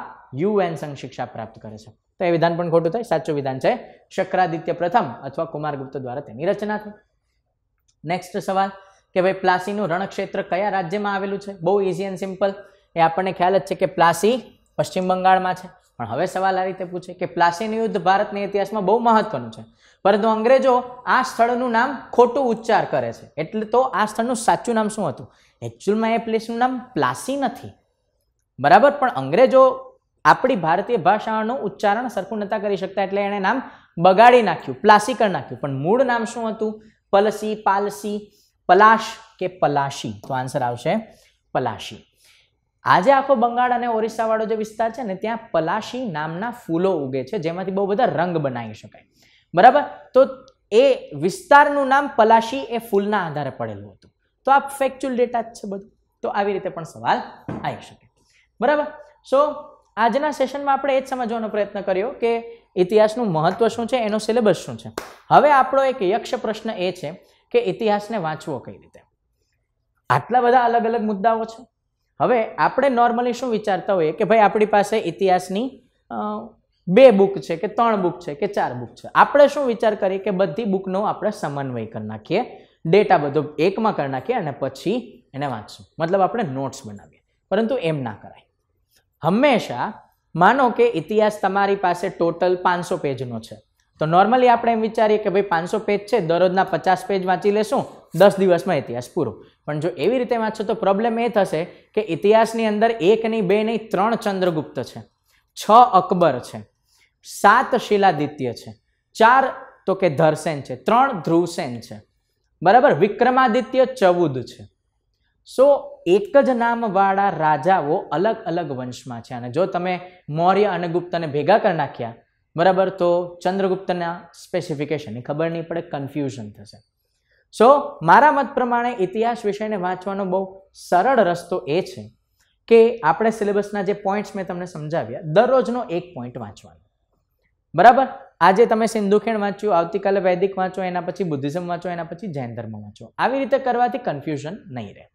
યુએન સંઘ શિક્ષા પ્રાપ્ત કરે છે તો એ વિધાન પણ ખોટું થાય સાચું વિધાન છે શક્રાદિત્ય પ્રથમ અથવા કુમારગુપ્ત દ્વારા તેની રચના થઈ નેક્સ્ટ સવાલ કે ભાઈ પ્લાસીનું રણક્ષેત્ર કયા રાજ્યમાં આવેલું છે બહુ ઇઝી એન્ડ સિમ્પલ એ આપણને ખ્યાલ જ છે કે પ્લાસી પશ્ચિમ બંગાળમાં છે પણ હવે સવાલ આ રીતે પૂછે કે પ્લાસીનું યુદ્ધ ભારતના ઇતિહાસમાં બહુ મહત્વનું છે પરંતુ અંગ્રેજો આ સ્થળનું નામ ખોટું ઉચ્ચાર કરે છે એટલે તો આ સ્થળનું સાચું નામ શું હતું એકચ્યુઅલમાં એ પ્લેસનું નામ પ્લાસી નથી બરાબર પણ અંગ્રેજો આપણી ભારતીય ભાષાનું ઉચ્ચારણ સરખું નતા કરી શકતા એટલે એણે નામ બગાડી નાખ્યું પ્લાસિકર નાખ્યું પણ મૂળ નામ શું હતું પલસી પાલસી પલાશ કે પલાશી તો આન્સર આવશે પલાશી આજે આખો બંગાળ અને ઓરિસ્સાવાળો જે વિસ્તાર છે ને ત્યાં પલાશી નામના ફૂલો ઉગે છે જેમાંથી બહુ બધા રંગ બનાવી શકાય બરાબર તો એ વિસ્તારનું નામ પલાશી એ ફૂલના આધારે પડેલું હતું તો આ ફેક્ચ્યુઅલ ડેટા જ છે બધું તો આવી રીતે પણ સવાલ આવી શકે બરાબર સો આજના સેશનમાં આપણે એ જ સમજવાનો પ્રયત્ન કર્યો કે ઇતિહાસનું મહત્વ શું છે એનો સિલેબસ શું છે હવે આપણો એક યક્ષ પ્રશ્ન એ છે કે ઇતિહાસને વાંચવો કઈ રીતે આટલા બધા અલગ અલગ મુદ્દાઓ છે હવે આપણે નોર્મલી શું વિચારતા હોઈએ કે ભાઈ આપણી પાસે ઇતિહાસની બે બુક છે કે ત્રણ બુક છે કે ચાર બુક છે આપણે શું વિચાર કરીએ કે બધી બુકનો આપણે સમન્વય કરી નાખીએ ડેટા બધો એકમાં કરી નાખીએ અને પછી એને વાંચશું મતલબ આપણે નોટ્સ બનાવીએ પરંતુ એમ ના કરાય હંમેશા માનો કે ઇતિહાસ તમારી પાસે ટોટલ પાંચસો પેજનો છે તો નોર્મલી આપણે એમ વિચારીએ કે ભાઈ પાંચસો પેજ છે દરરોજના પચાસ પેજ વાંચી લેશું દસ દિવસમાં ઇતિહાસ પૂરો પણ જો એવી રીતે વાંચો તો પ્રોબ્લેમ એ થશે કે ઇતિહાસની અંદર એક નહીં બે નહીં ત્રણ ચંદ્રગુપ્ત છે છ અકબર છે સાત શિલાદિત્ય છે ચાર તો કે ધરસેન છે ત્રણ ધ્રુવસેન છે બરાબર વિક્રમાદિત્ય ચૌદ છે સો એક જ નામવાળા રાજાઓ અલગ અલગ વંશમાં છે અને જો તમે મૌર્ય અને ગુપ્તને ભેગા કરી નાખ્યા બરાબર તો ચંદ્રગુપ્તના સ્પેસિફિકેશનની ખબર નહીં પડે કન્ફ્યુઝન થશે સો મારા મત પ્રમાણે ઇતિહાસ વિષયને વાંચવાનો બહુ સરળ રસ્તો એ છે કે આપણે સિલેબસના જે પોઈન્ટ્સ મેં તમને સમજાવ્યા દરરોજનો એક પોઈન્ટ વાંચવાનો બરાબર આજે તમે સિંધુખેણ વાંચ્યું આવતીકાલે વૈદિક વાંચો એના પછી બુદ્ધિઝમ વાંચો એના પછી જૈન ધર્મ વાંચો આવી રીતે કરવાથી કન્ફ્યુઝન નહીં રહે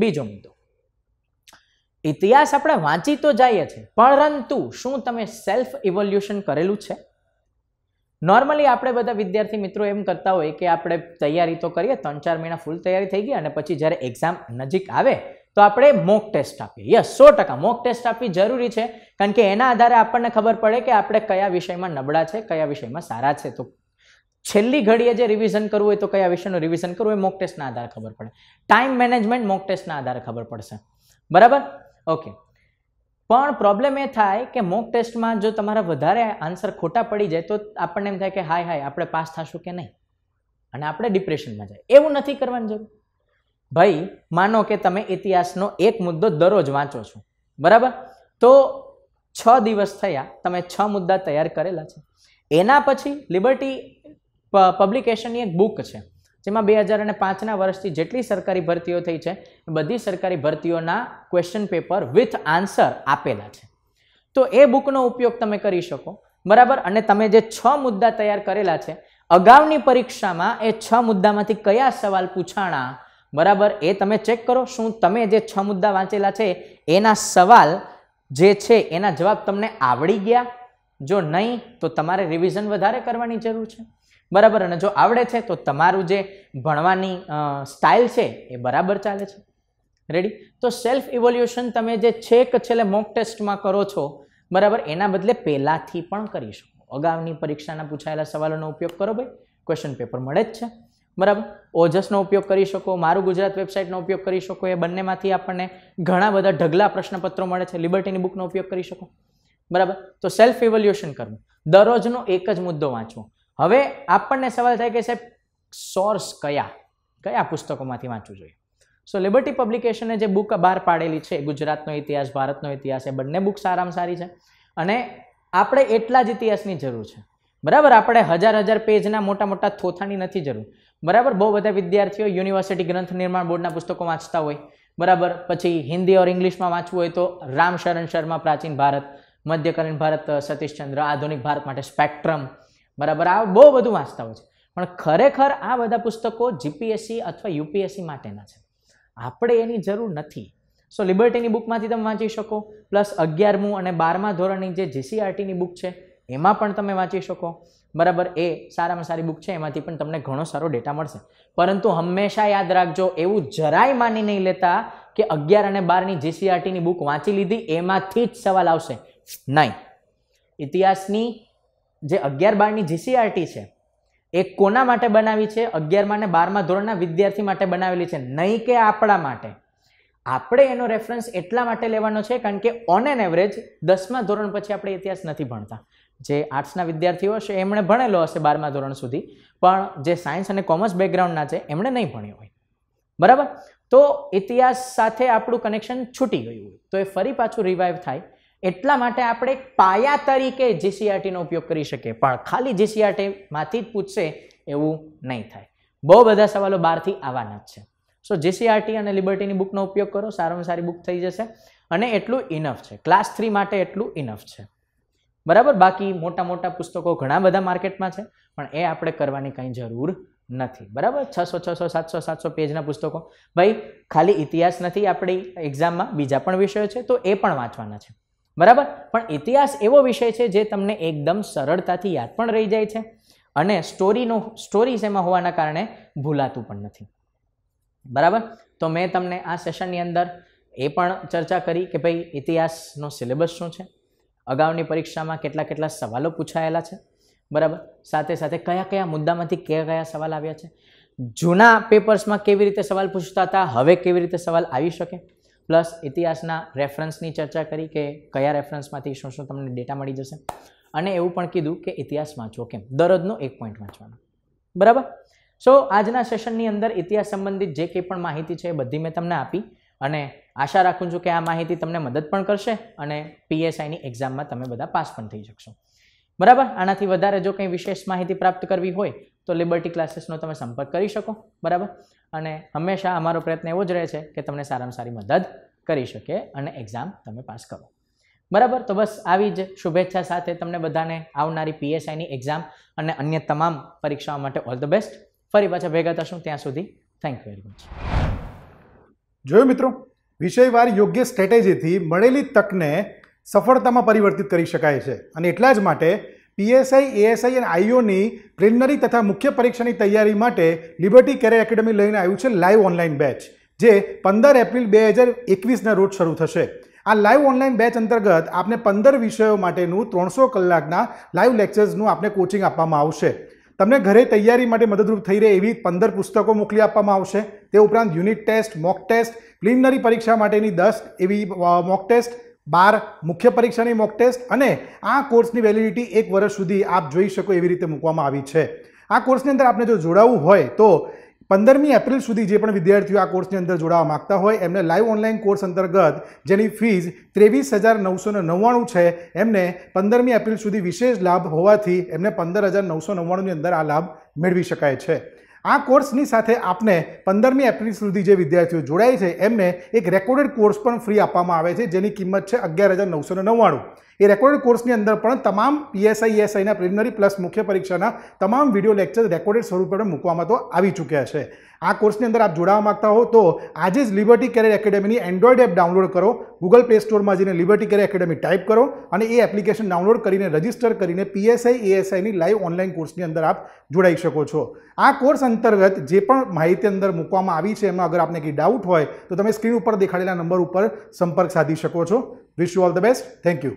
બીજો મુદ્દો ઇતિહાસ આપણે વાંચી તો જઈએ છીએ પરંતુ શું તમે સેલ્ફ ઇવોલ્યુશન કરેલું છે નોર્મલી આપણે બધા વિદ્યાર્થી મિત્રો એમ કરતા હોય કે આપણે તૈયારી તો કરીએ ત્રણ ચાર મહિના ફૂલ તૈયારી થઈ ગઈ અને પછી જ્યારે એક્ઝામ નજીક આવે તો આપણે મોક ટેસ્ટ આપીએ યસ સો ટકા મોક ટેસ્ટ આપવી જરૂરી છે કારણ કે એના આધારે આપણને ખબર પડે કે આપણે કયા વિષયમાં નબળા છે કયા વિષયમાં સારા છે તો છેલ્લી ઘડીએ જે રિવિઝન કરવું હોય તો કયા વિષયનું રિવિઝન કરવું એ મોક ટેસ્ટના આધારે ખબર પડે ટાઈમ મેનેજમેન્ટ મોક ટેસ્ટના આધારે ખબર પડશે બરાબર ઓકે પણ પ્રોબ્લેમ એ થાય કે મોક ટેસ્ટમાં જો તમારા વધારે આન્સર ખોટા પડી જાય તો આપણને એમ થાય કે હાય હાય આપણે પાસ થશું કે નહીં અને આપણે ડિપ્રેશનમાં જાય એવું નથી કરવાની જરૂર ભાઈ માનો કે તમે ઇતિહાસનો એક મુદ્દો દરરોજ વાંચો છો બરાબર તો છ દિવસ થયા તમે છ મુદ્દા તૈયાર કરેલા છે એના પછી લિબર્ટી પબ્લિકેશનની એક બુક છે જેમાં બે હજાર અને પાંચના વર્ષથી જેટલી સરકારી ભરતીઓ થઈ છે બધી સરકારી ભરતીઓના ક્વેશ્ચન પેપર વિથ આન્સર આપેલા છે તો એ બુકનો ઉપયોગ તમે કરી શકો બરાબર અને તમે જે છ મુદ્દા તૈયાર કરેલા છે અગાઉની પરીક્ષામાં એ છ મુદ્દામાંથી કયા સવાલ પૂછાણા બરાબર એ તમે ચેક કરો શું તમે જે છ મુદ્દા વાંચેલા છે એના સવાલ જે છે એના જવાબ તમને આવડી ગયા જો નહીં તો તમારે રિવિઝન વધારે કરવાની જરૂર છે બરાબર અને જો આવડે છે તો તમારું જે ભણવાની સ્ટાઇલ છે એ બરાબર ચાલે છે રેડી તો સેલ્ફ ઇવોલ્યુશન તમે જે છેક છેલ્લે મોક ટેસ્ટમાં કરો છો બરાબર એના બદલે પહેલાંથી પણ કરી શકો અગાઉની પરીક્ષાના પૂછાયેલા સવાલોનો ઉપયોગ કરો ભાઈ ક્વેશ્ચન પેપર મળે જ છે બરાબર ઓજસનો ઉપયોગ કરી શકો મારું ગુજરાત વેબસાઇટનો ઉપયોગ કરી શકો એ બંનેમાંથી આપણને ઘણા બધા ઢગલા પ્રશ્નપત્રો મળે છે લિબર્ટીની બુકનો ઉપયોગ કરી શકો બરાબર તો સેલ્ફ ઇવોલ્યુશન કરવું દરરોજનો એક જ મુદ્દો વાંચવો હવે આપણને સવાલ થાય કે સાહેબ સોર્સ કયા કયા પુસ્તકોમાંથી વાંચવું જોઈએ સો લિબર્ટી પબ્લિકેશને જે બુક બહાર પાડેલી છે ગુજરાતનો ઇતિહાસ ભારતનો ઇતિહાસ એ બંને બુક સારામાં સારી છે અને આપણે એટલા જ ઇતિહાસની જરૂર છે બરાબર આપણે હજાર હજાર પેજના મોટા મોટા થોથાની નથી જરૂર બરાબર બહુ બધા વિદ્યાર્થીઓ યુનિવર્સિટી ગ્રંથ નિર્માણ બોર્ડના પુસ્તકો વાંચતા હોય બરાબર પછી હિન્દી ઓર ઇંગ્લિશમાં વાંચવું હોય તો રામ શરણ શર્મા પ્રાચીન ભારત મધ્યકાલીન ભારત સતીશચંદ્ર આધુનિક ભારત માટે સ્પેક્ટ્રમ બરાબર આ બહુ બધું વાંચતા હોય છે પણ ખરેખર આ બધા પુસ્તકો જીપીએસસી અથવા યુપીએસસી માટેના છે આપણે એની જરૂર નથી સો લિબર્ટીની બુકમાંથી તમે વાંચી શકો પ્લસ અગિયારમું અને બારમા ધોરણની જે જીસીઆરટીની e બુક છે એમાં પણ તમે વાંચી શકો બરાબર એ સારામાં સારી બુક છે એમાંથી પણ તમને ઘણો સારો ડેટા મળશે પરંતુ હંમેશા યાદ રાખજો એવું જરાય માની નહીં લેતા કે અગિયાર અને બારની જીસીઆરટીની e બુક વાંચી લીધી એમાંથી જ સવાલ આવશે નહીં ઇતિહાસની જે અગિયાર બારની જીસીઆરટી છે એ કોના માટે બનાવી છે અગિયારમાં અને બારમા ધોરણના વિદ્યાર્થી માટે બનાવેલી છે નહીં કે આપણા માટે આપણે એનો રેફરન્સ એટલા માટે લેવાનો છે કારણ કે ઓન એન એવરેજ દસમા ધોરણ પછી આપણે ઇતિહાસ નથી ભણતા જે આર્ટ્સના વિદ્યાર્થીઓ હશે એમણે ભણેલો હશે બારમા ધોરણ સુધી પણ જે સાયન્સ અને કોમર્સ બેકગ્રાઉન્ડના છે એમણે નહીં ભણ્યો હોય બરાબર તો ઇતિહાસ સાથે આપણું કનેક્શન છૂટી ગયું હોય તો એ ફરી પાછું રિવાઈવ થાય એટલા માટે આપણે પાયા તરીકે જીસીઆરટીનો ઉપયોગ કરી શકીએ પણ ખાલી જીસીઆરટીમાંથી જ પૂછશે એવું નહીં થાય બહુ બધા સવાલો બહારથી આવવાના જ છે સો જીસીઆરટી અને લિબર્ટીની બુકનો ઉપયોગ કરો સારામાં સારી બુક થઈ જશે અને એટલું ઇનફ છે ક્લાસ થ્રી માટે એટલું ઇનફ છે બરાબર બાકી મોટા મોટા પુસ્તકો ઘણા બધા માર્કેટમાં છે પણ એ આપણે કરવાની કંઈ જરૂર નથી બરાબર છસો છસો સાતસો સાતસો પેજના પુસ્તકો ભાઈ ખાલી ઇતિહાસ નથી આપણી એક્ઝામમાં બીજા પણ વિષયો છે તો એ પણ વાંચવાના છે બરાબર પણ ઇતિહાસ એવો વિષય છે જે તમને એકદમ સરળતાથી યાદ પણ રહી જાય છે અને સ્ટોરીનું સ્ટોરીઝ એમાં હોવાના કારણે ભૂલાતું પણ નથી બરાબર તો મેં તમને આ સેશનની અંદર એ પણ ચર્ચા કરી કે ભાઈ ઇતિહાસનો સિલેબસ શું છે અગાઉની પરીક્ષામાં કેટલા કેટલા સવાલો પૂછાયેલા છે બરાબર સાથે સાથે કયા કયા મુદ્દામાંથી કયા કયા સવાલ આવ્યા છે જૂના પેપર્સમાં કેવી રીતે સવાલ પૂછતા હતા હવે કેવી રીતે સવાલ આવી શકે પ્લસ ઇતિહાસના રેફરન્સની ચર્ચા કરી કે કયા રેફરન્સમાંથી શું શું તમને ડેટા મળી જશે અને એવું પણ કીધું કે ઇતિહાસ વાંચો કેમ દરરોજનો એક પોઈન્ટ વાંચવાનો બરાબર સો આજના સેશનની અંદર ઇતિહાસ સંબંધિત જે કંઈ પણ માહિતી છે એ બધી મેં તમને આપી અને આશા રાખું છું કે આ માહિતી તમને મદદ પણ કરશે અને પીએસઆઈની એક્ઝામમાં તમે બધા પાસ પણ થઈ શકશો બરાબર આનાથી વધારે જો કંઈ વિશેષ માહિતી પ્રાપ્ત કરવી હોય તો લિબર્ટી ક્લાસીસનો તમે સંપર્ક કરી શકો બરાબર અને હંમેશા અમારો પ્રયત્ન એવો જ રહે છે કે તમને સારામાં સારી મદદ કરી શકે અને એક્ઝામ તમે પાસ કરો બરાબર તો બસ આવી જ શુભેચ્છા સાથે તમને બધાને આવનારી પીએસઆઈની એક્ઝામ અને અન્ય તમામ પરીક્ષાઓ માટે ઓલ ધ બેસ્ટ ફરી પાછા ભેગા થશું ત્યાં સુધી થેન્ક યુ વેરી મચ જોયું મિત્રો વિષયવાર યોગ્ય સ્ટ્રેટેજીથી મળેલી તકને સફળતામાં પરિવર્તિત કરી શકાય છે અને એટલા જ માટે પીએસઆઈ એએસઆઈ અને આઈઓની પ્રિલિમિનરી તથા મુખ્ય પરીક્ષાની તૈયારી માટે લિબર્ટી કેરિયર એકેડમી લઈને આવ્યું છે લાઈવ ઓનલાઈન બેચ જે પંદર એપ્રિલ બે હજાર એકવીસના રોજ શરૂ થશે આ લાઈવ ઓનલાઈન બેચ અંતર્ગત આપને પંદર વિષયો માટેનું ત્રણસો કલાકના લાઈવ લેક્ચર્સનું આપને કોચિંગ આપવામાં આવશે તમને ઘરે તૈયારી માટે મદદરૂપ થઈ રહે એવી પંદર પુસ્તકો મોકલી આપવામાં આવશે તે ઉપરાંત unit test mock test preliminary પરીક્ષા માટેની દસ એવી મોક ટેસ્ટ બાર મુખ્ય પરીક્ષાની મોક ટેસ્ટ અને આ કોર્સની વેલિડિટી એક વર્ષ સુધી આપ જોઈ શકો એવી રીતે મૂકવામાં આવી છે આ કોર્સની અંદર આપને જો જોડાવવું હોય તો પંદરમી એપ્રિલ સુધી જે પણ વિદ્યાર્થીઓ આ કોર્સની અંદર જોડાવા માગતા હોય એમને લાઈવ ઓનલાઈન કોર્સ અંતર્ગત જેની ફીઝ ત્રેવીસ હજાર નવસો નવ્વાણું છે એમને પંદરમી એપ્રિલ સુધી વિશેષ લાભ હોવાથી એમને પંદર હજાર નવસો નવ્વાણુંની અંદર આ લાભ મેળવી શકાય છે આ કોર્સની સાથે આપને પંદરમી એપ્રિલ સુધી જે વિદ્યાર્થીઓ જોડાય છે એમને એક રેકોર્ડેડ કોર્સ પણ ફ્રી આપવામાં આવે છે જેની કિંમત છે અગિયાર હજાર નવસો નવ્વાણું એ રેકોર્ડ કોર્સની અંદર પણ તમામ પીએસઆઈ એસઆઈના e પ્રિલિમિનરી પ્લસ મુખ્ય પરીક્ષાના તમામ વિડીયો લેક્ચર રેકોર્ડેડ સ્વરૂપે મૂકવામાં તો આવી ચૂક્યા છે આ કોર્સની અંદર આપ જોડાવા માંગતા હો તો આજે જ લિબર્ટી કેરિયર એકેડેમીની એન્ડ્રોઈડ એપ ડાઉનલોડ કરો ગૂગલ પ્લે સ્ટોરમાં જઈને લિબર્ટી કેરિયર એકેડેમી ટાઈપ કરો અને એ એપ્લિકેશન ડાઉનલોડ કરીને રજિસ્ટર કરીને પીએસઆઈ એએસઆઈની લાઈવ ઓનલાઈન કોર્સની અંદર આપ જોડાઈ શકો છો આ કોર્સ અંતર્ગત જે પણ માહિતી અંદર મૂકવામાં આવી છે એમાં અગર આપને કંઈ ડાઉટ હોય તો તમે સ્ક્રીન ઉપર દેખાડેલા નંબર ઉપર સંપર્ક સાધી શકો છો wish you all the best thank you